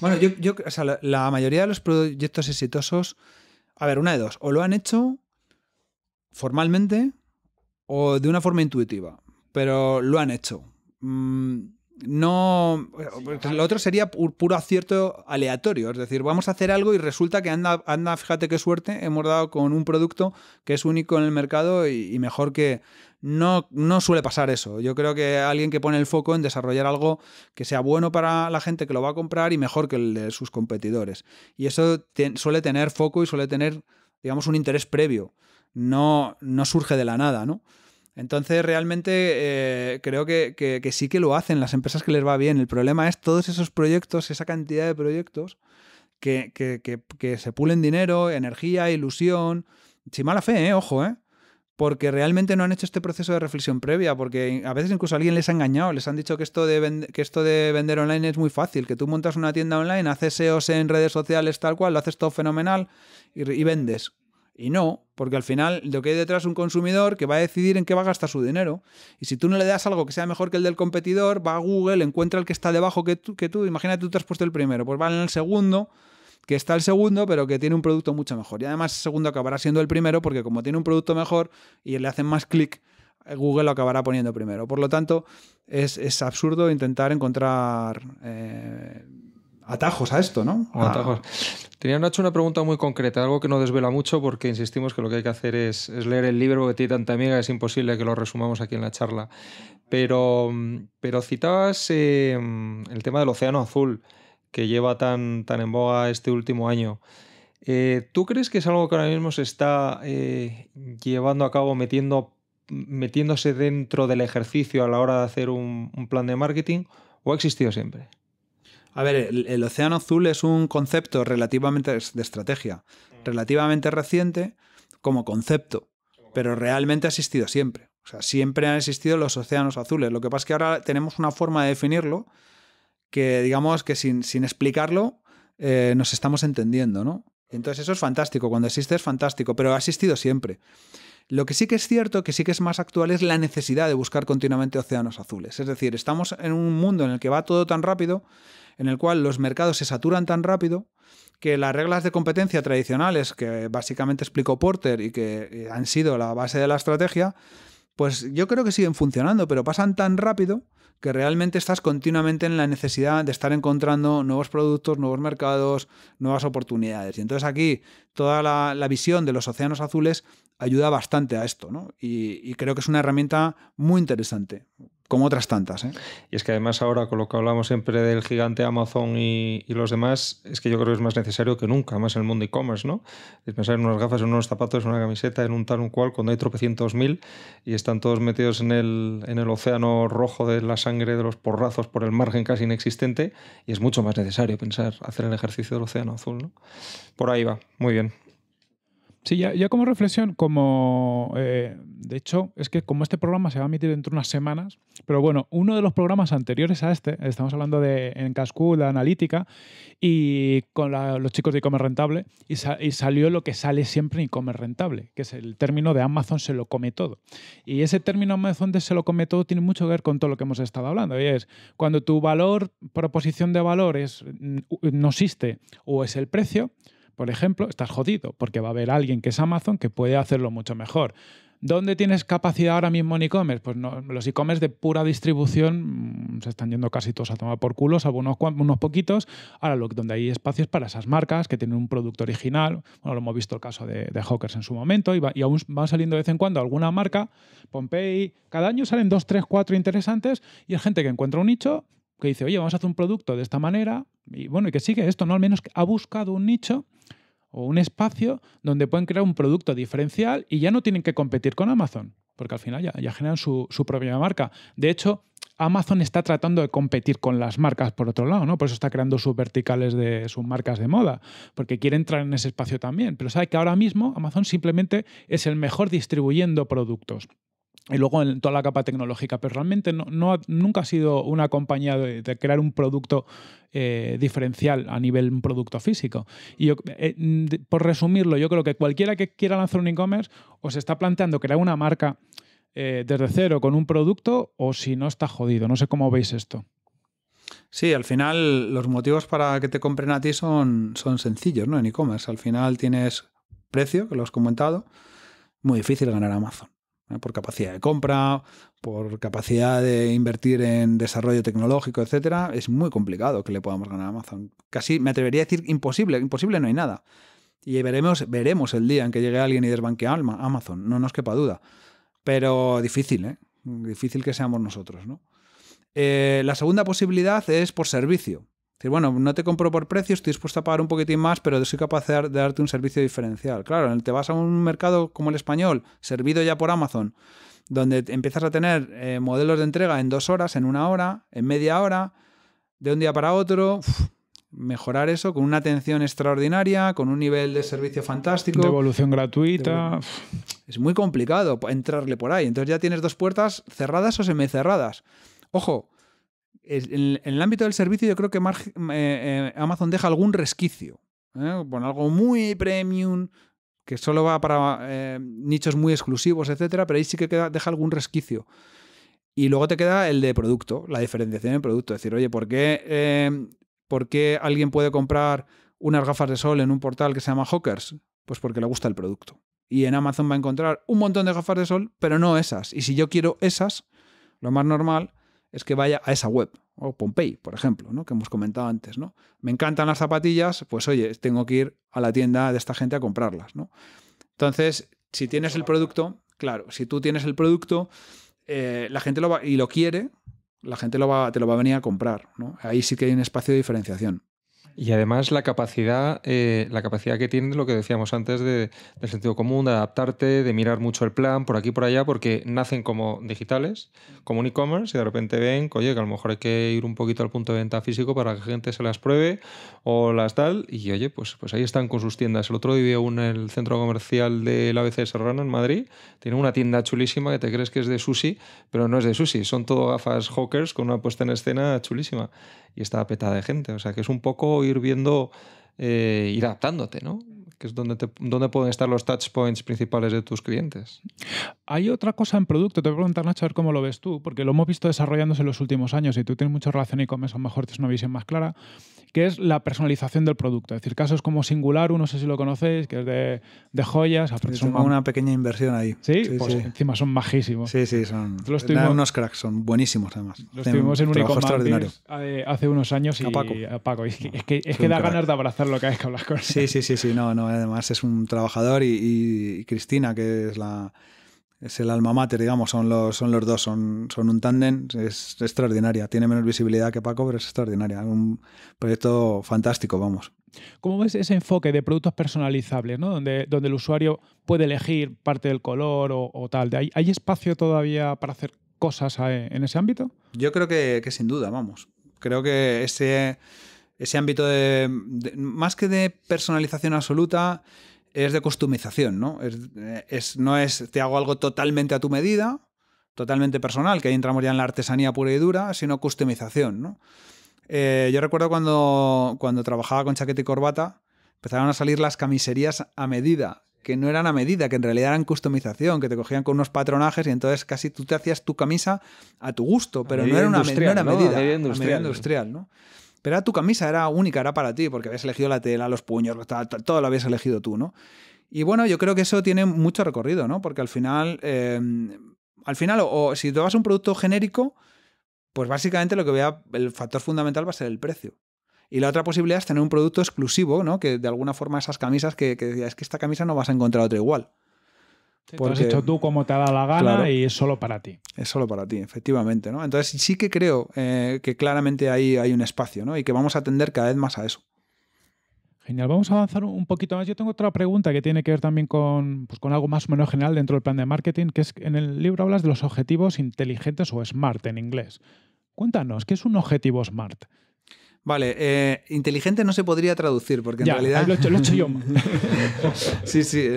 Bueno, yo, yo o sea, la, mayoría de los proyectos exitosos, a ver, una de dos, o lo han hecho formalmente o de una forma intuitiva, pero lo han hecho. Mm, no, pues, lo otro sería puro acierto aleatorio, es decir, vamos a hacer algo y resulta que anda, anda fíjate qué suerte, hemos dado con un producto que es único en el mercado y mejor que, no, suele pasar eso. Yo creo que alguien que pone el foco en desarrollar algo que sea bueno para la gente que lo va a comprar y mejor que el de sus competidores. Y eso suele tener foco y suele tener, digamos, un interés previo. No, no surge de la nada, ¿no? Entonces, realmente eh, creo que, sí que lo hacen las empresas que les va bien. El problema es todos esos proyectos, esa cantidad de proyectos que, que se pulen dinero, energía, ilusión, sin mala fe, eh, ojo, ¿eh? porque realmente no han hecho este proceso de reflexión previa, porque a veces incluso alguien les ha engañado, les han dicho que esto de, que esto de vender online es muy fácil, que tú montas una tienda online, haces SEOs en redes sociales tal cual, lo haces todo fenomenal y, vendes. Y no, porque al final lo que hay detrás es un consumidor que va a decidir en qué va a gastar su dinero. Y si tú no le das algo que sea mejor que el del competidor, va a Google, encuentra el que está debajo que tú, que tú. imagínate tú te has puesto el primero, pues va en el segundo, que está el segundo, pero que tiene un producto mucho mejor. Y además el segundo acabará siendo el primero porque como tiene un producto mejor y le hacen más clic, eh, Google lo acabará poniendo primero. Por lo tanto, es, absurdo intentar encontrar eh, atajos a esto, ¿no? Atajos. Tenía Nacho una pregunta muy concreta, algo que no desvela mucho porque insistimos que lo que hay que hacer es, leer el libro que tiene tanta amiga, es imposible que lo resumamos aquí en la charla. Pero, mm, pero citabas eh, mm, el tema del océano azul que lleva tan, tan en boga este último año. Eh, ¿Tú crees que es algo que ahora mismo se está eh, llevando a cabo, metiendo, metiéndose dentro del ejercicio a la hora de hacer un, plan de marketing o ha existido siempre? A ver, el, el, océano azul es un concepto relativamente de estrategia, mm. relativamente reciente como concepto, pero realmente ha existido siempre. O sea, siempre han existido los océanos azules. Lo que pasa es que ahora tenemos una forma de definirlo que digamos que sin, explicarlo eh, nos estamos entendiendo, ¿no? Entonces eso es fantástico, cuando existe es fantástico, pero ha existido siempre. Lo que sí que es cierto, que sí que es más actual, es la necesidad de buscar continuamente océanos azules. Es decir, estamos en un mundo en el que va todo tan rápido, en el cual los mercados se saturan tan rápido, que las reglas de competencia tradicionales, que básicamente explicó Porter y que eh, han sido la base de la estrategia, pues yo creo que siguen funcionando, pero pasan tan rápido que realmente estás continuamente en la necesidad de estar encontrando nuevos productos, nuevos mercados, nuevas oportunidades. Y entonces aquí toda la, visión de los océanos azules ayuda bastante a esto, ¿no? y, creo que es una herramienta muy interesante como otras tantas. ¿eh? Y es que además ahora con lo que hablamos siempre del gigante Amazon y, los demás, es que yo creo que es más necesario que nunca, más en el mundo e-commerce, ¿no? Es pensar en unas gafas, en unos zapatos, en una camiseta, en un tal, un cual, cuando hay tropecientos mil y están todos metidos en el, en el océano rojo de la sangre, de los porrazos por el margen casi inexistente, y es mucho más necesario pensar, hacer el ejercicio del océano azul, ¿no? Por ahí va, muy bien. Sí, ya, como reflexión, como eh, de hecho, es que como este programa se va a emitir dentro de unas semanas, pero bueno, uno de los programas anteriores a este, estamos hablando de en Cascu, la analítica, y con los chicos de e rentable, y, salió lo que sale siempre en e rentable, que es el término de Amazon se lo come todo. Y ese término Amazon de se lo come todo tiene mucho que ver con todo lo que hemos estado hablando, y es cuando tu valor, proposición de valor no existe o es el precio, por ejemplo, estás jodido, porque va a haber alguien que es Amazon que puede hacerlo mucho mejor. ¿Dónde tienes capacidad ahora mismo en e-commerce? Pues los e-commerce de pura distribución mm, se están yendo casi todos a tomar por culos, algunos unos poquitos. Ahora, lo, donde hay espacios para esas marcas que tienen un producto original, bueno, lo hemos visto el caso de, Hawkers en su momento, y, aún van saliendo de vez en cuando alguna marca, Pompey, cada año salen dos, tres, cuatro interesantes, y hay gente que encuentra un nicho que dice, oye, vamos a hacer un producto de esta manera, y bueno, y que sigue esto, ¿no? Al menos ha buscado un nicho o un espacio donde pueden crear un producto diferencial y ya no tienen que competir con Amazon, porque al final ya, ya generan su, su, propia marca. De hecho, Amazon está tratando de competir con las marcas por otro lado, ¿no? Por eso está creando sus verticales de sus marcas de moda, porque quiere entrar en ese espacio también. Pero sabe que ahora mismo Amazon simplemente es el mejor distribuyendo productos y luego en toda la capa tecnológica, pero realmente no, nunca ha sido una compañía de, crear un producto eh, diferencial a nivel un producto físico. Y eh, por resumirlo, yo creo que cualquiera que quiera lanzar un e-commerce o se está planteando crear una marca eh, desde cero con un producto o si no está jodido. No sé cómo veis esto. Sí, al final los motivos para que te compren a ti son, son sencillos, ¿no? En e-commerce. Al final tienes precio, que lo has comentado. Muy difícil ganar a Amazon. ¿eh? por capacidad de compra, por capacidad de invertir en desarrollo tecnológico, etcétera, es muy complicado que le podamos ganar a Amazon. Casi me atrevería a decir imposible, imposible no hay nada. Y veremos, veremos el día en que llegue alguien y desbanque a Amazon, no nos quepa duda. Pero difícil, ¿eh? Difícil que seamos nosotros, ¿no? Eh, la segunda posibilidad es por servicio bueno, no te compro por precio, estoy dispuesto a pagar un poquitín más, pero soy capaz de, darte un servicio diferencial. Claro, te vas a un mercado como el español, servido ya por Amazon, donde empiezas a tener eh, modelos de entrega en dos horas, en una hora, en media hora, de un día para otro. mejorar eso con una atención extraordinaria, con un nivel de servicio fantástico. Devolución gratuita. Es muy complicado entrarle por ahí. Entonces ya tienes dos puertas cerradas o semicerradas. Ojo, en, el ámbito del servicio yo creo que mm, eh, eh, Amazon deja algún resquicio. ¿eh? algo muy premium, que solo va para eh, nichos muy exclusivos, etcétera, pero ahí sí que queda, deja algún resquicio. Y luego te queda el de producto, la diferenciación en producto. Es decir, oye, ¿por qué, ¿por qué alguien puede comprar unas gafas de sol en un portal que se llama Hawkers? Pues porque le gusta el producto. Y en Amazon va a encontrar un montón de gafas de sol, pero no esas. Y si yo quiero esas, lo más normal es que vaya a esa web, o Pompei, por ejemplo, ¿no? que hemos comentado antes. ¿no? Me encantan las zapatillas, pues oye, tengo que ir a la tienda de esta gente a comprarlas. ¿no? Entonces, si tienes el producto, claro, si tú tienes el producto eh, la gente lo va, y lo quiere, la gente lo te lo va a venir a comprar. Ahí sí que hay un espacio de diferenciación. Y además la capacidad, eh, la capacidad que tienen lo que decíamos antes de, del sentido común, de adaptarte, de mirar mucho el plan por aquí por allá, porque nacen como digitales, como un e-commerce, y de repente ven, oye, que a lo mejor hay que ir un poquito al punto de venta físico para que la gente se las pruebe o las tal, y oye, pues, pues ahí están con sus tiendas. El otro día vi en el centro comercial del ABC Serrano en Madrid, tiene una tienda chulísima que te crees que es de sushi, pero no es de sushi, son todo gafas hawkers con una puesta en escena chulísima y estaba petada de gente. O sea, que es un poco ir viendo, eh, ir adaptándote, ¿no? Que es donde, donde pueden estar los touch points principales de tus clientes. Hay otra cosa en producto, te voy a preguntar, Nacho, a ver cómo lo ves tú, porque lo hemos visto desarrollándose en los últimos años y tú tienes mucha relación y con eso a lo mejor tienes una visión más clara que es la personalización del producto. Es decir, casos como Singular, no sé si lo conocéis, que es de, joyas. Es una pequeña inversión ahí. Sí, pues encima son majísimos. Sí, sí, son los unos cracks, son buenísimos además. Los tuvimos en Unicorn extraordinario. hace unos años y a Paco. Es que, es que, da ganas de abrazarlo cada que hablas con él. Sí, sí, sí, sí, no, no, además es un trabajador y Cristina, que es la es el alma mater, digamos, son los, son los dos, son, son un tándem, es, extraordinaria. Tiene menos visibilidad que Paco, pero es extraordinaria. Un proyecto fantástico, vamos. ¿Cómo ves ese enfoque de productos personalizables, ¿no? donde, donde el usuario puede elegir parte del color o, tal? ¿Hay, ¿Hay espacio todavía para hacer cosas en ese ámbito? Yo creo que, sin duda, vamos. Creo que ese, ese ámbito de, más que de personalización absoluta, es de customización, ¿no? Eh, es, no es te hago algo totalmente a tu medida, totalmente personal, que ahí entramos ya en la artesanía pura y dura, sino customización, ¿no? Eh, yo recuerdo cuando, cuando trabajaba con chaqueta y corbata, empezaron a salir las camiserías a medida, que no eran a medida, que en realidad eran customización, que te cogían con unos patronajes y entonces casi tú te hacías tu camisa a tu gusto, pero no era una medida, industrial, medida industrial ¿no? Pero era tu camisa, era única, era para ti, porque habías elegido la tela, los puños, todo lo habías elegido tú, ¿no? Y bueno, yo creo que eso tiene mucho recorrido, ¿no? Porque al final, em, al final, o, si tú vas a un producto genérico, pues básicamente lo que vea, el factor fundamental va a ser el precio. Y la otra posibilidad es tener un producto exclusivo, ¿no? Que de alguna forma esas camisas que, que es que esta camisa no vas a encontrar otra igual lo has hecho tú como te ha dado la gana y es solo para ti. Es solo para ti, efectivamente. ¿no? Entonces sí que creo eh, que claramente ahí hay un espacio y que vamos a atender cada vez más a eso. Genial, vamos a avanzar un poquito más. Yo tengo otra pregunta que tiene que ver también con, pues, con algo más o menos general dentro del plan de marketing, que es en el libro hablas de los objetivos inteligentes o smart en inglés. Cuéntanos, ¿qué es un objetivo smart? Vale, eh, inteligente no se podría traducir porque en realidad... Lo he lo yo. sí, sí,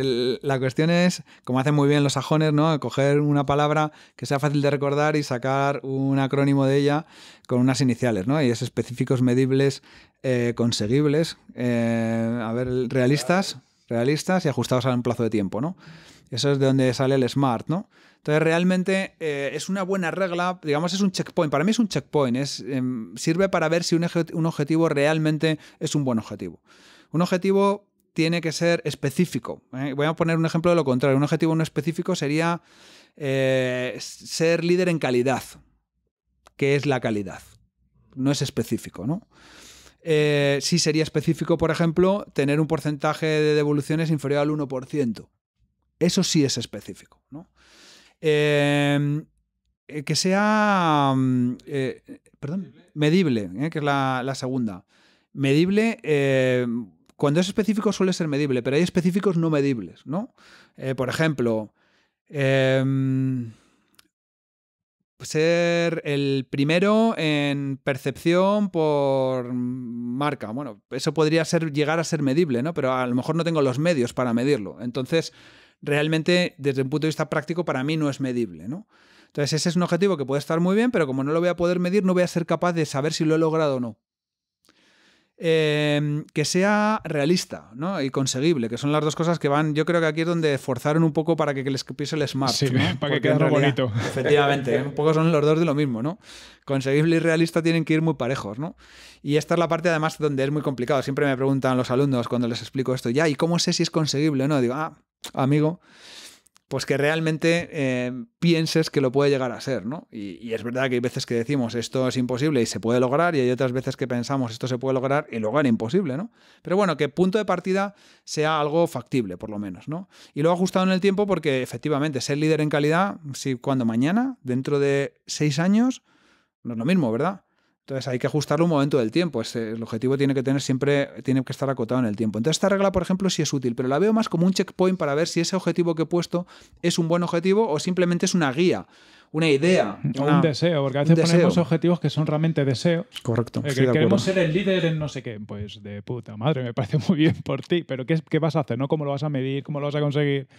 la cuestión es, como hacen muy bien los sajones, ¿no? Coger una palabra que sea fácil de recordar y sacar un acrónimo de ella con unas iniciales, ¿no? Y es específicos, medibles, eh, conseguibles, eh, a ver, realistas, realistas y ajustados a un plazo de tiempo, ¿no? Eso es de donde sale el smart, ¿no? Entonces realmente eh, es una buena regla, digamos, es un checkpoint. Para mí es un checkpoint, em, sirve para ver si un, objetivo realmente es un buen objetivo. Un objetivo tiene que ser específico. ¿eh? Voy a poner un ejemplo de lo contrario. Un objetivo no específico sería eh, ser líder en calidad. que es la calidad? No es específico, ¿no? sí sería específico, por ejemplo, tener un porcentaje de devoluciones inferior al 1%. Eso sí es específico. ¿no? Em, eh, que sea, mm, eh, perdón, medible, ¿eh? que es la, la segunda. Medible, cuando es específico suele ser medible, pero hay específicos no medibles, ¿no? por ejemplo, em, ser el primero en percepción por marca. Bueno, eso podría ser llegar a ser medible, ¿no? Pero a lo mejor no tengo los medios para medirlo. Entonces, realmente desde un punto de vista práctico para mí no es medible, ¿no? Entonces ese es un objetivo que puede estar muy bien, pero como no lo voy a poder medir, no voy a ser capaz de saber si lo he logrado o no. Em, que sea realista ¿no? y conseguible, que son las dos cosas que van, yo creo que aquí es donde forzaron un poco para que, les pise el smart. Sí, para que bonito. Efectivamente, un poco son los dos de lo mismo, ¿no? Conseguible y realista tienen que ir muy parejos, ¿no? Y esta es la parte además donde es muy complicado. Siempre me preguntan los alumnos cuando les explico esto, ya, ¿y cómo sé si es conseguible o no? Digo, ah, amigo, pues que realmente eh, pienses que lo puede llegar a ser, ¿no? Y, es verdad que hay veces que decimos esto es imposible y se puede lograr, y hay otras veces que pensamos esto se puede lograr y luego era imposible, ¿no? Pero bueno, que punto de partida sea algo factible, por lo menos, ¿no? Y lo ajustado en el tiempo porque efectivamente ser líder en calidad, si cuando mañana, dentro de seis años, no es lo mismo, ¿verdad? Entonces hay que ajustarlo un momento del tiempo. el objetivo tiene que tener siempre, tiene que estar acotado en el tiempo. Entonces esta regla, por ejemplo, sí es útil, pero la veo más como un checkpoint para ver si ese objetivo que he puesto es un buen objetivo o simplemente es una guía, una idea. O un deseo, porque a veces ponemos objetivos que son realmente deseos. Correcto. Eh, queremos ser el líder en no sé qué. Pues de puta madre, me parece muy bien por ti, pero ¿qué, qué vas a hacer? ¿Cómo lo vas a medir? ¿Cómo lo vas a conseguir?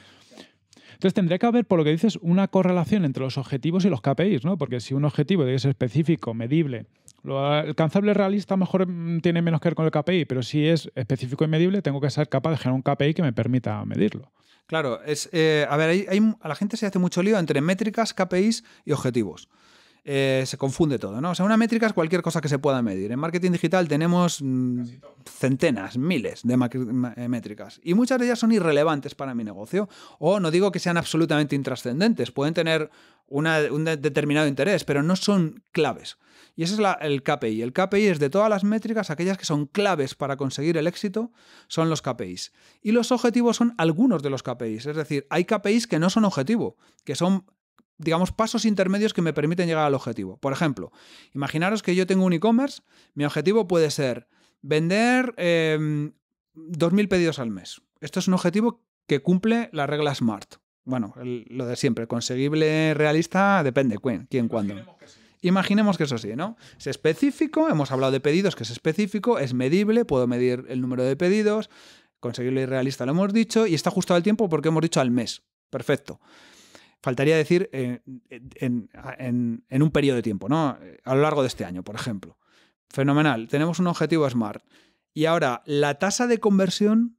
Entonces tendría que haber, por lo que dices, una correlación entre los objetivos y los KPIs, ¿no? Porque si un objetivo debe ser específico, medible, lo alcanzable realista mejor mm, tiene menos que ver con el KPI, pero si es específico y medible, tengo que ser capaz de generar un KPI que me permita medirlo. Claro, es, eh, a ver, a la gente se hace mucho lío entre métricas, KPIs y objetivos. Eh, se confunde todo, ¿no? O sea, una métrica es cualquier cosa que se pueda medir. En marketing digital tenemos mm, centenas, miles de eh, métricas y muchas de ellas son irrelevantes para mi negocio o no digo que sean absolutamente intrascendentes, pueden tener un determinado interés, pero no son claves. Y ese es la, el KPI. El KPI es de todas las métricas, aquellas que son claves para conseguir el éxito son los KPIs. Y los objetivos son algunos de los KPIs. Es decir, hay KPIs que no son objetivo, que son digamos, pasos intermedios que me permiten llegar al objetivo. Por ejemplo, imaginaros que yo tengo un e-commerce, mi objetivo puede ser vender eh, dos 2.000 pedidos al mes. Esto es un objetivo que cumple la regla SMART. Bueno, lo de siempre, conseguible realista depende quién, cuándo. Imaginemos que eso sí, ¿no? Es específico, hemos hablado de pedidos, que es específico, es medible, puedo medir el número de pedidos, y realista lo hemos dicho, y está ajustado al tiempo porque hemos dicho al mes. Perfecto. Faltaría decir eh, en, en, un periodo de tiempo, ¿no? A lo largo de este año, por ejemplo. Fenomenal, tenemos un objetivo SMART. Y ahora, la tasa de conversión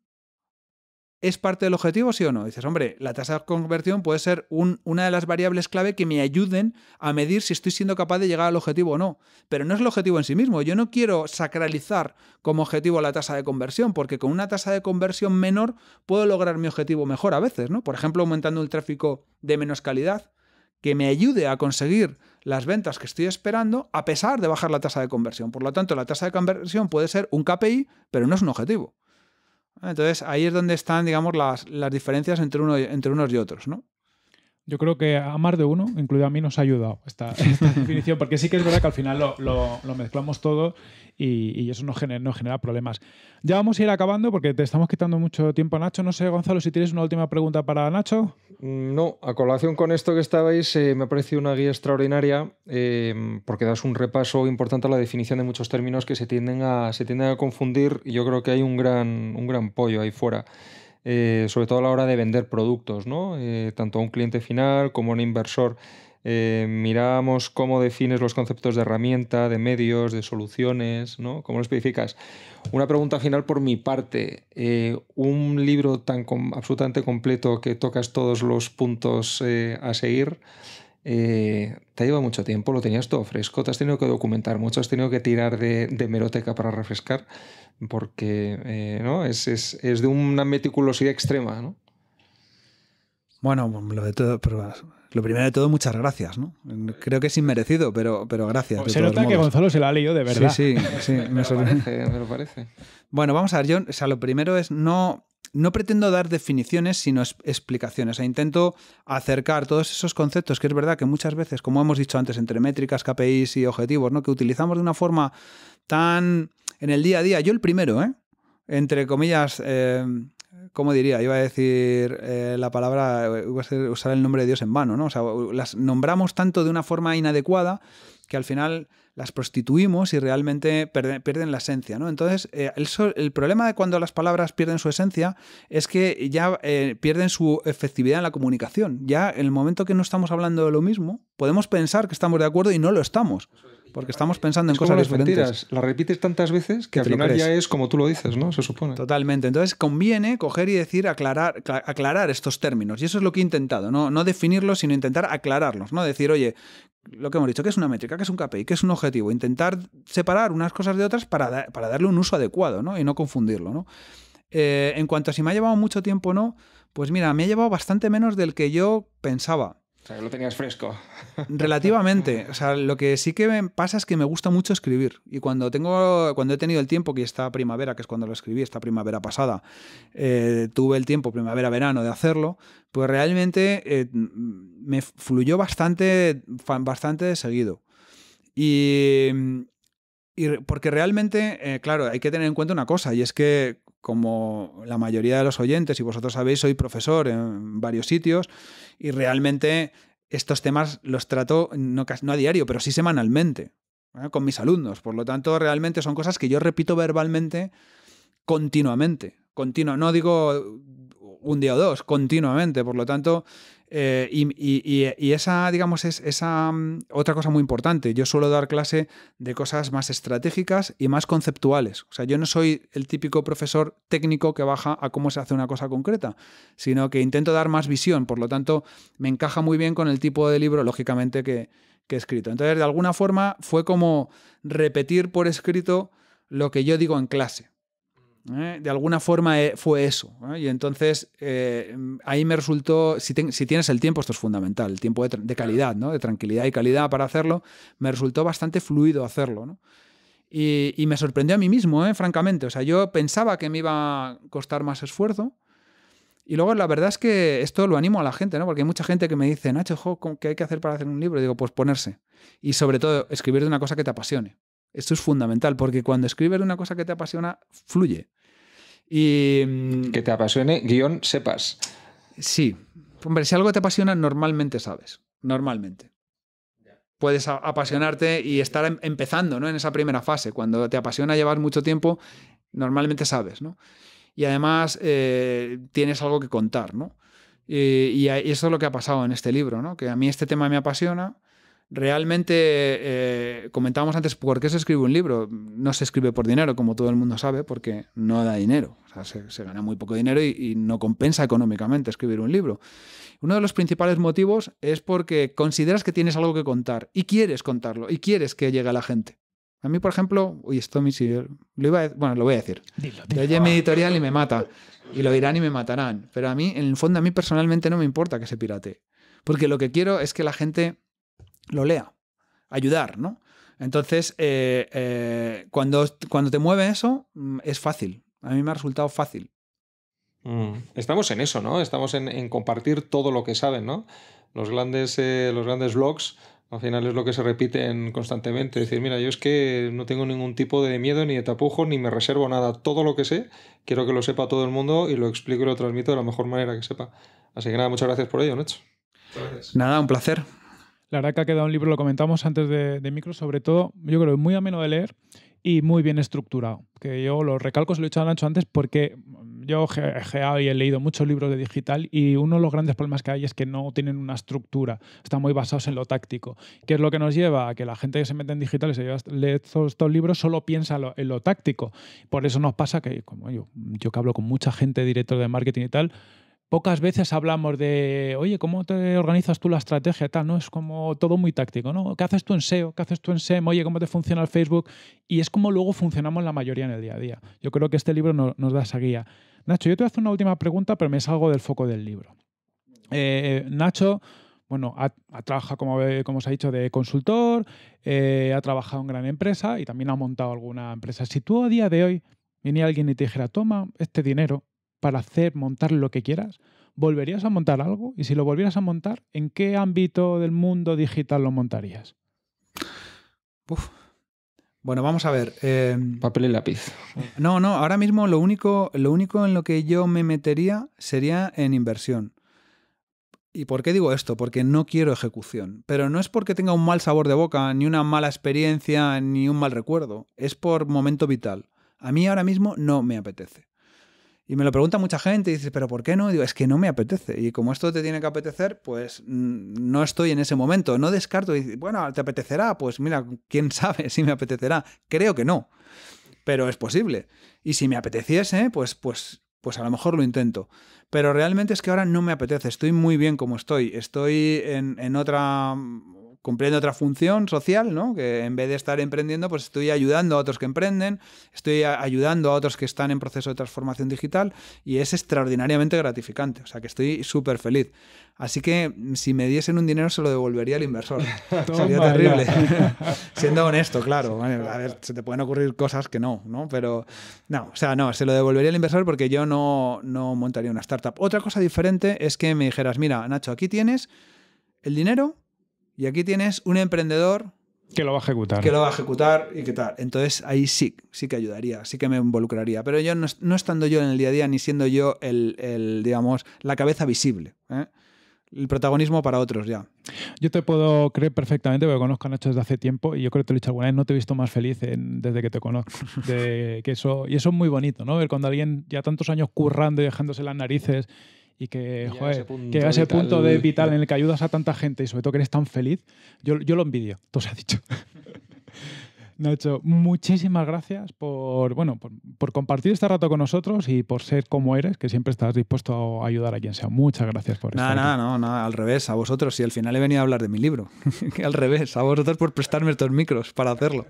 ¿Es parte del objetivo, sí o no? Dices, hombre, la tasa de conversión puede ser una de las variables clave que me ayuden a medir si estoy siendo capaz de llegar al objetivo o no. Pero no es el objetivo en sí mismo. Yo no quiero sacralizar como objetivo la tasa de conversión, porque con una tasa de conversión menor puedo lograr mi objetivo mejor a veces, ¿no? Por ejemplo, aumentando el tráfico de menos calidad, que me ayude a conseguir las ventas que estoy esperando, a pesar de bajar la tasa de conversión. Por lo tanto, la tasa de conversión puede ser un KPI, pero no es un objetivo. Ah, entonces ahí es donde están, digamos, las, las diferencias entre, uno, entre unos y otros, ¿no? Yo creo que a más de uno, incluido a mí, nos ha ayudado esta, definición, porque sí que es verdad que al final lo, mezclamos todo y, eso nos genera, problemas. Ya vamos a ir acabando porque te estamos quitando mucho tiempo Nacho. No sé, Gonzalo, si tienes una última pregunta para Nacho. Mm, no, a colación con esto que estabais, eh, me ha parecido una guía extraordinaria em, porque das un repaso importante a la definición de muchos términos que se tienden a, se tienden a confundir y yo creo que hay un gran, un gran pollo ahí fuera. Eh, sobre todo a la hora de vender productos, ¿no? Eh, tanto a un cliente final como a un inversor. Eh, miramos cómo defines los conceptos de herramienta, de medios, de soluciones, ¿no? ¿Cómo lo especificas? Una pregunta final por mi parte. un libro tan absolutamente completo que tocas todos los puntos a seguir, eh, te ha llevado mucho tiempo, lo tenías todo fresco, te has tenido que documentar mucho, has tenido que tirar de, de meroteca para refrescar, porque eh, ¿no? Es, de una meticulosidad extrema, ¿no? Bueno, lo primero de todo, muchas gracias, ¿no? Creo que es inmerecido, pero, pero gracias. Oh, se nota que Gonzalo se la ha leído de verdad. Sí, sí, sí me, sorprende, me, parece, Bueno, vamos a ver, John, o sea, lo primero es no, no pretendo dar definiciones, sino explicaciones. E intento acercar todos esos conceptos, que es verdad que muchas veces, como hemos dicho antes, entre métricas, KPIs y objetivos, ¿no? Que utilizamos de una forma tan en el día a día. Yo el primero, ¿eh? Entre comillas. Eh, ¿Cómo diría? Iba a decir eh, la palabra, eh, iba a usar el nombre de Dios en vano, ¿no? O sea, las nombramos tanto de una forma inadecuada que al final las prostituimos y realmente pierden la esencia, ¿no? Entonces, eh, el, problema de cuando las palabras pierden su esencia es que ya eh, pierden su efectividad en la comunicación. Ya en el momento que no estamos hablando de lo mismo, podemos pensar que estamos de acuerdo y no lo estamos. Porque estamos pensando en cosas las diferentes. Mentiras. Las repites tantas veces que, al final ya es como tú lo dices, ¿no? Se supone. Totalmente. Entonces conviene coger y decir, aclarar, aclarar estos términos. Y eso es lo que he intentado, ¿no? No definirlos, sino intentar aclararlos, ¿no? Decir, oye, lo que hemos dicho, que es una métrica, que es un KPI, que es un objetivo. Intentar separar unas cosas de otras para, darle un uso adecuado, ¿no? Y no confundirlo, ¿no? Eh, en cuanto a si me ha llevado mucho tiempo o no, pues mira, me ha llevado bastante menos del que yo pensaba. O sea, lo tenías fresco. Relativamente. O sea, lo que sí que pasa es que me gusta mucho escribir. Y cuando tengo, cuando he tenido el tiempo, que esta primavera, que es cuando lo escribí, esta primavera pasada, eh, tuve el tiempo, primavera-verano, de hacerlo, pues realmente eh, me fluyó bastante, bastante de seguido. Y, porque realmente, eh, claro, hay que tener en cuenta una cosa, y es que como la mayoría de los oyentes y vosotros sabéis, soy profesor en varios sitios y realmente estos temas los trato no, no a diario, pero sí semanalmente ¿eh? con mis alumnos. Por lo tanto, realmente son cosas que yo repito verbalmente continuamente. no digo un día o dos, continuamente. Por lo tanto, eh, y, esa, digamos, es esa mm, otra cosa muy importante. Yo suelo dar clase de cosas más estratégicas y más conceptuales. O sea, yo no soy el típico profesor técnico que baja a cómo se hace una cosa concreta, sino que intento dar más visión. Por lo tanto, me encaja muy bien con el tipo de libro, lógicamente, que, que he escrito. Entonces, de alguna forma, fue como repetir por escrito lo que yo digo en clase. ¿eh? De alguna forma eh, fue eso. ¿eh? Y entonces ahí me resultó, si, tienes el tiempo, esto es fundamental, el tiempo de, calidad, de tranquilidad y calidad para hacerlo, me resultó bastante fluido hacerlo. Y, me sorprendió a mí mismo, francamente. O sea, yo pensaba que me iba a costar más esfuerzo. Y luego la verdad es que esto lo animo a la gente, ¿no? Porque hay mucha gente que me dice, Nacho, ¿qué hay que hacer para hacer un libro? Y digo, pues ponerse. Y sobre todo, escribir de una cosa que te apasione. Esto es fundamental, porque cuando escribes de una cosa que te apasiona, fluye. Mm, que te apasione, guión, sepas. Sí. Hombre, si algo te apasiona, normalmente sabes. Normalmente. Puedes apasionarte y estar em, empezando ¿no? en esa primera fase. Cuando te apasiona llevar mucho tiempo, normalmente sabes. ¿no? Y además eh, tienes algo que contar. ¿no? Y, y, eso es lo que ha pasado en este libro. ¿no? Que a mí este tema me apasiona realmente eh, comentábamos antes, ¿por qué se escribe un libro? No se escribe por dinero, como todo el mundo sabe, porque no da dinero. se, gana muy poco dinero y, no compensa económicamente escribir un libro. Uno de los principales motivos es porque consideras que tienes algo que contar y quieres contarlo y quieres que llegue a la gente. A mí, por ejemplo, uy, esto me sirve, lo iba bueno, lo voy a decir. Dilo, mi editorial y me mata. Y lo dirán y me matarán. Pero a mí, en el fondo, a mí personalmente no me importa que se pirate. Porque lo que quiero es que la gente lo lea. Ayudar, ¿no? Entonces, eh, eh, cuando, cuando te mueve eso, mm, es fácil. A mí me ha resultado fácil. Mm, estamos en eso, ¿no? Estamos en, compartir todo lo que saben, ¿no? Los grandes, eh, los grandes blogs al final es lo que se repiten constantemente. Decir, mira, yo es que no tengo ningún tipo de miedo, ni de tapujo, ni me reservo nada. Todo lo que sé, quiero que lo sepa todo el mundo y lo explico y lo transmito de la mejor manera que sepa. Así que nada, muchas gracias por ello, Nacho. Gracias. Nada, un placer. La verdad que ha quedado un libro, lo comentamos antes de, de micro, sobre todo, yo creo, muy ameno de leer y muy bien estructurado. Que yo lo recalco, se lo he dicho a antes, porque yo he, leído muchos libros de digital y uno de los grandes problemas que hay es que no tienen una estructura, están muy basados en lo táctico. ¿Qué es lo que nos lleva a que la gente que se mete en digital y se lleva, lee estos, libros solo piensa en lo, táctico? Por eso nos pasa que, como yo, yo que hablo con mucha gente, director de marketing y tal, pocas veces hablamos de, oye, ¿cómo te organizas tú la estrategia? Tal, ¿no? Es como todo muy táctico, ¿no? ¿Qué haces tú en SEO? ¿Qué haces tú en SEM? Oye, ¿cómo te funciona el Facebook? Y es como luego funcionamos la mayoría en el día a día. Yo creo que este libro nos da esa guía. Nacho, yo te voy a hacer una última pregunta, pero me salgo del foco del libro. Eh, Nacho, bueno, ha, trabajado, como, como, os ha dicho, de consultor, eh, ha trabajado en gran empresa y también ha montado alguna empresa. Si tú a día de hoy viniera alguien y te dijera, toma este dinero, para hacer, montar lo que quieras, ¿volverías a montar algo? Y si lo volvieras a montar, ¿en qué ámbito del mundo digital lo montarías? Bueno, vamos a ver. Em, Papel y lápiz. No, no, ahora mismo lo único, lo único en lo que yo me metería sería en inversión. ¿Y por qué digo esto? Porque no quiero ejecución. Pero no es porque tenga un mal sabor de boca, ni una mala experiencia, ni un mal recuerdo. Es por momento vital. A mí ahora mismo no me apetece. Y me lo pregunta mucha gente y dices, ¿pero por qué no? digo, es que no me apetece. Y como esto te tiene que apetecer, pues mm, no estoy en ese momento. No descarto. Y, bueno, ¿te apetecerá? Pues mira, quién sabe si me apetecerá. Creo que no. Pero es posible. Y si me apeteciese, pues, pues, pues a lo mejor lo intento. Pero realmente es que ahora no me apetece. Estoy muy bien como estoy. Estoy en, en otra cumpliendo otra función social, ¿no? Que en vez de estar emprendiendo, pues estoy ayudando a otros que emprenden, estoy ayudando a otros que están en proceso de transformación digital y es extraordinariamente gratificante. O sea, que estoy súper feliz. Así que mm, si me diesen un dinero se lo devolvería al inversor. Sería terrible. Siendo honesto, claro. a ver, se te pueden ocurrir cosas que no, ¿no? Pero no, o sea, no, se lo devolvería al inversor porque yo no, no montaría una startup. Otra cosa diferente es que me dijeras, mira, Nacho, aquí tienes el dinero y aquí tienes un emprendedor que lo va a ejecutar. Que lo va a ejecutar y qué tal. Entonces ahí sí, sí que ayudaría, sí que me involucraría. Pero yo no, estando yo en el día a día ni siendo yo el, el digamos, la cabeza visible. ¿eh? El protagonismo para otros ya. Yo te puedo creer perfectamente porque conozco a Nacho desde hace tiempo y yo creo que te lo he dicho alguna vez, no te he visto más feliz desde que te conozco. que eso, y eso es muy bonito, ¿no? Ver cuando alguien ya tantos años currando y dejándose las narices y que, y a ese punto de vital en el que ayudas a tanta gente y sobre todo que eres tan feliz, yo, yo lo envidio, todo se ha dicho. Nacho, muchísimas gracias por, bueno, por, compartir este rato con nosotros y por ser como eres, que siempre estás dispuesto a ayudar a quien sea. Muchas gracias por nada, estar no, al revés, a vosotros. Y al final he venido a hablar de mi libro. al revés, a vosotros por prestarme estos micros para hacerlo.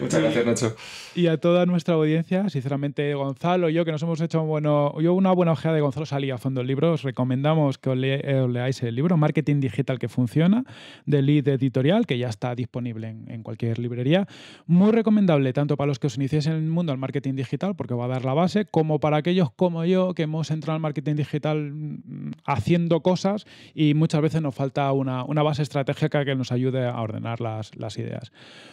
Muchas gracias, Nacho. Y a toda nuestra audiencia, sinceramente, Gonzalo y yo, que nos hemos hecho bueno, yo una buena ojea de Gonzalo salí a fondo el libro, os recomendamos que eh, os, leáis el libro Marketing Digital que Funciona, de Lead Editorial, que ya está disponible en, en cualquier librería. Muy recomendable tanto para los que os iniciéis en el mundo del marketing digital, porque va a dar la base, como para aquellos como yo que hemos entrado al marketing digital mm, haciendo cosas y muchas veces nos falta una, base estratégica que nos ayude a ordenar las, las, ideas.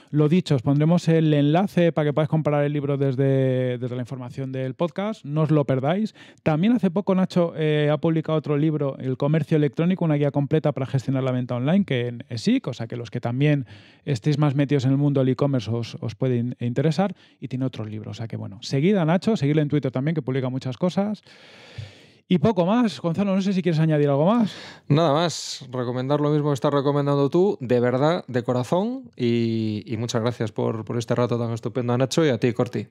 Lo dicho, os pondremos el enlace para que podáis comprar el libro desde, desde la información del podcast, no os lo perdáis. También hace poco Nacho eh, ha publicado otro libro, El comercio electrónico, una guía completa para gestionar la venta online, que sí cosa o sea que los que también estéis más metidos en el mundo del e-commerce, os, puede interesar y tiene otros libros. O que bueno, seguid a Nacho, seguidle en Twitter también, que publica muchas cosas. Y poco más, Gonzalo, no sé si quieres añadir algo más. Nada más, recomendar lo mismo que estás recomendando tú, de verdad, de corazón, y, muchas gracias por, este rato tan estupendo a Nacho y a ti, Corti.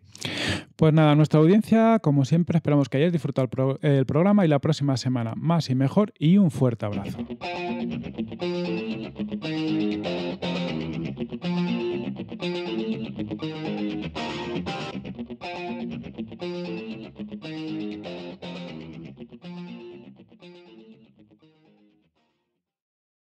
Pues nada, nuestra audiencia, como siempre, esperamos que hayáis disfrutado el programa y la próxima semana más y mejor y un fuerte abrazo.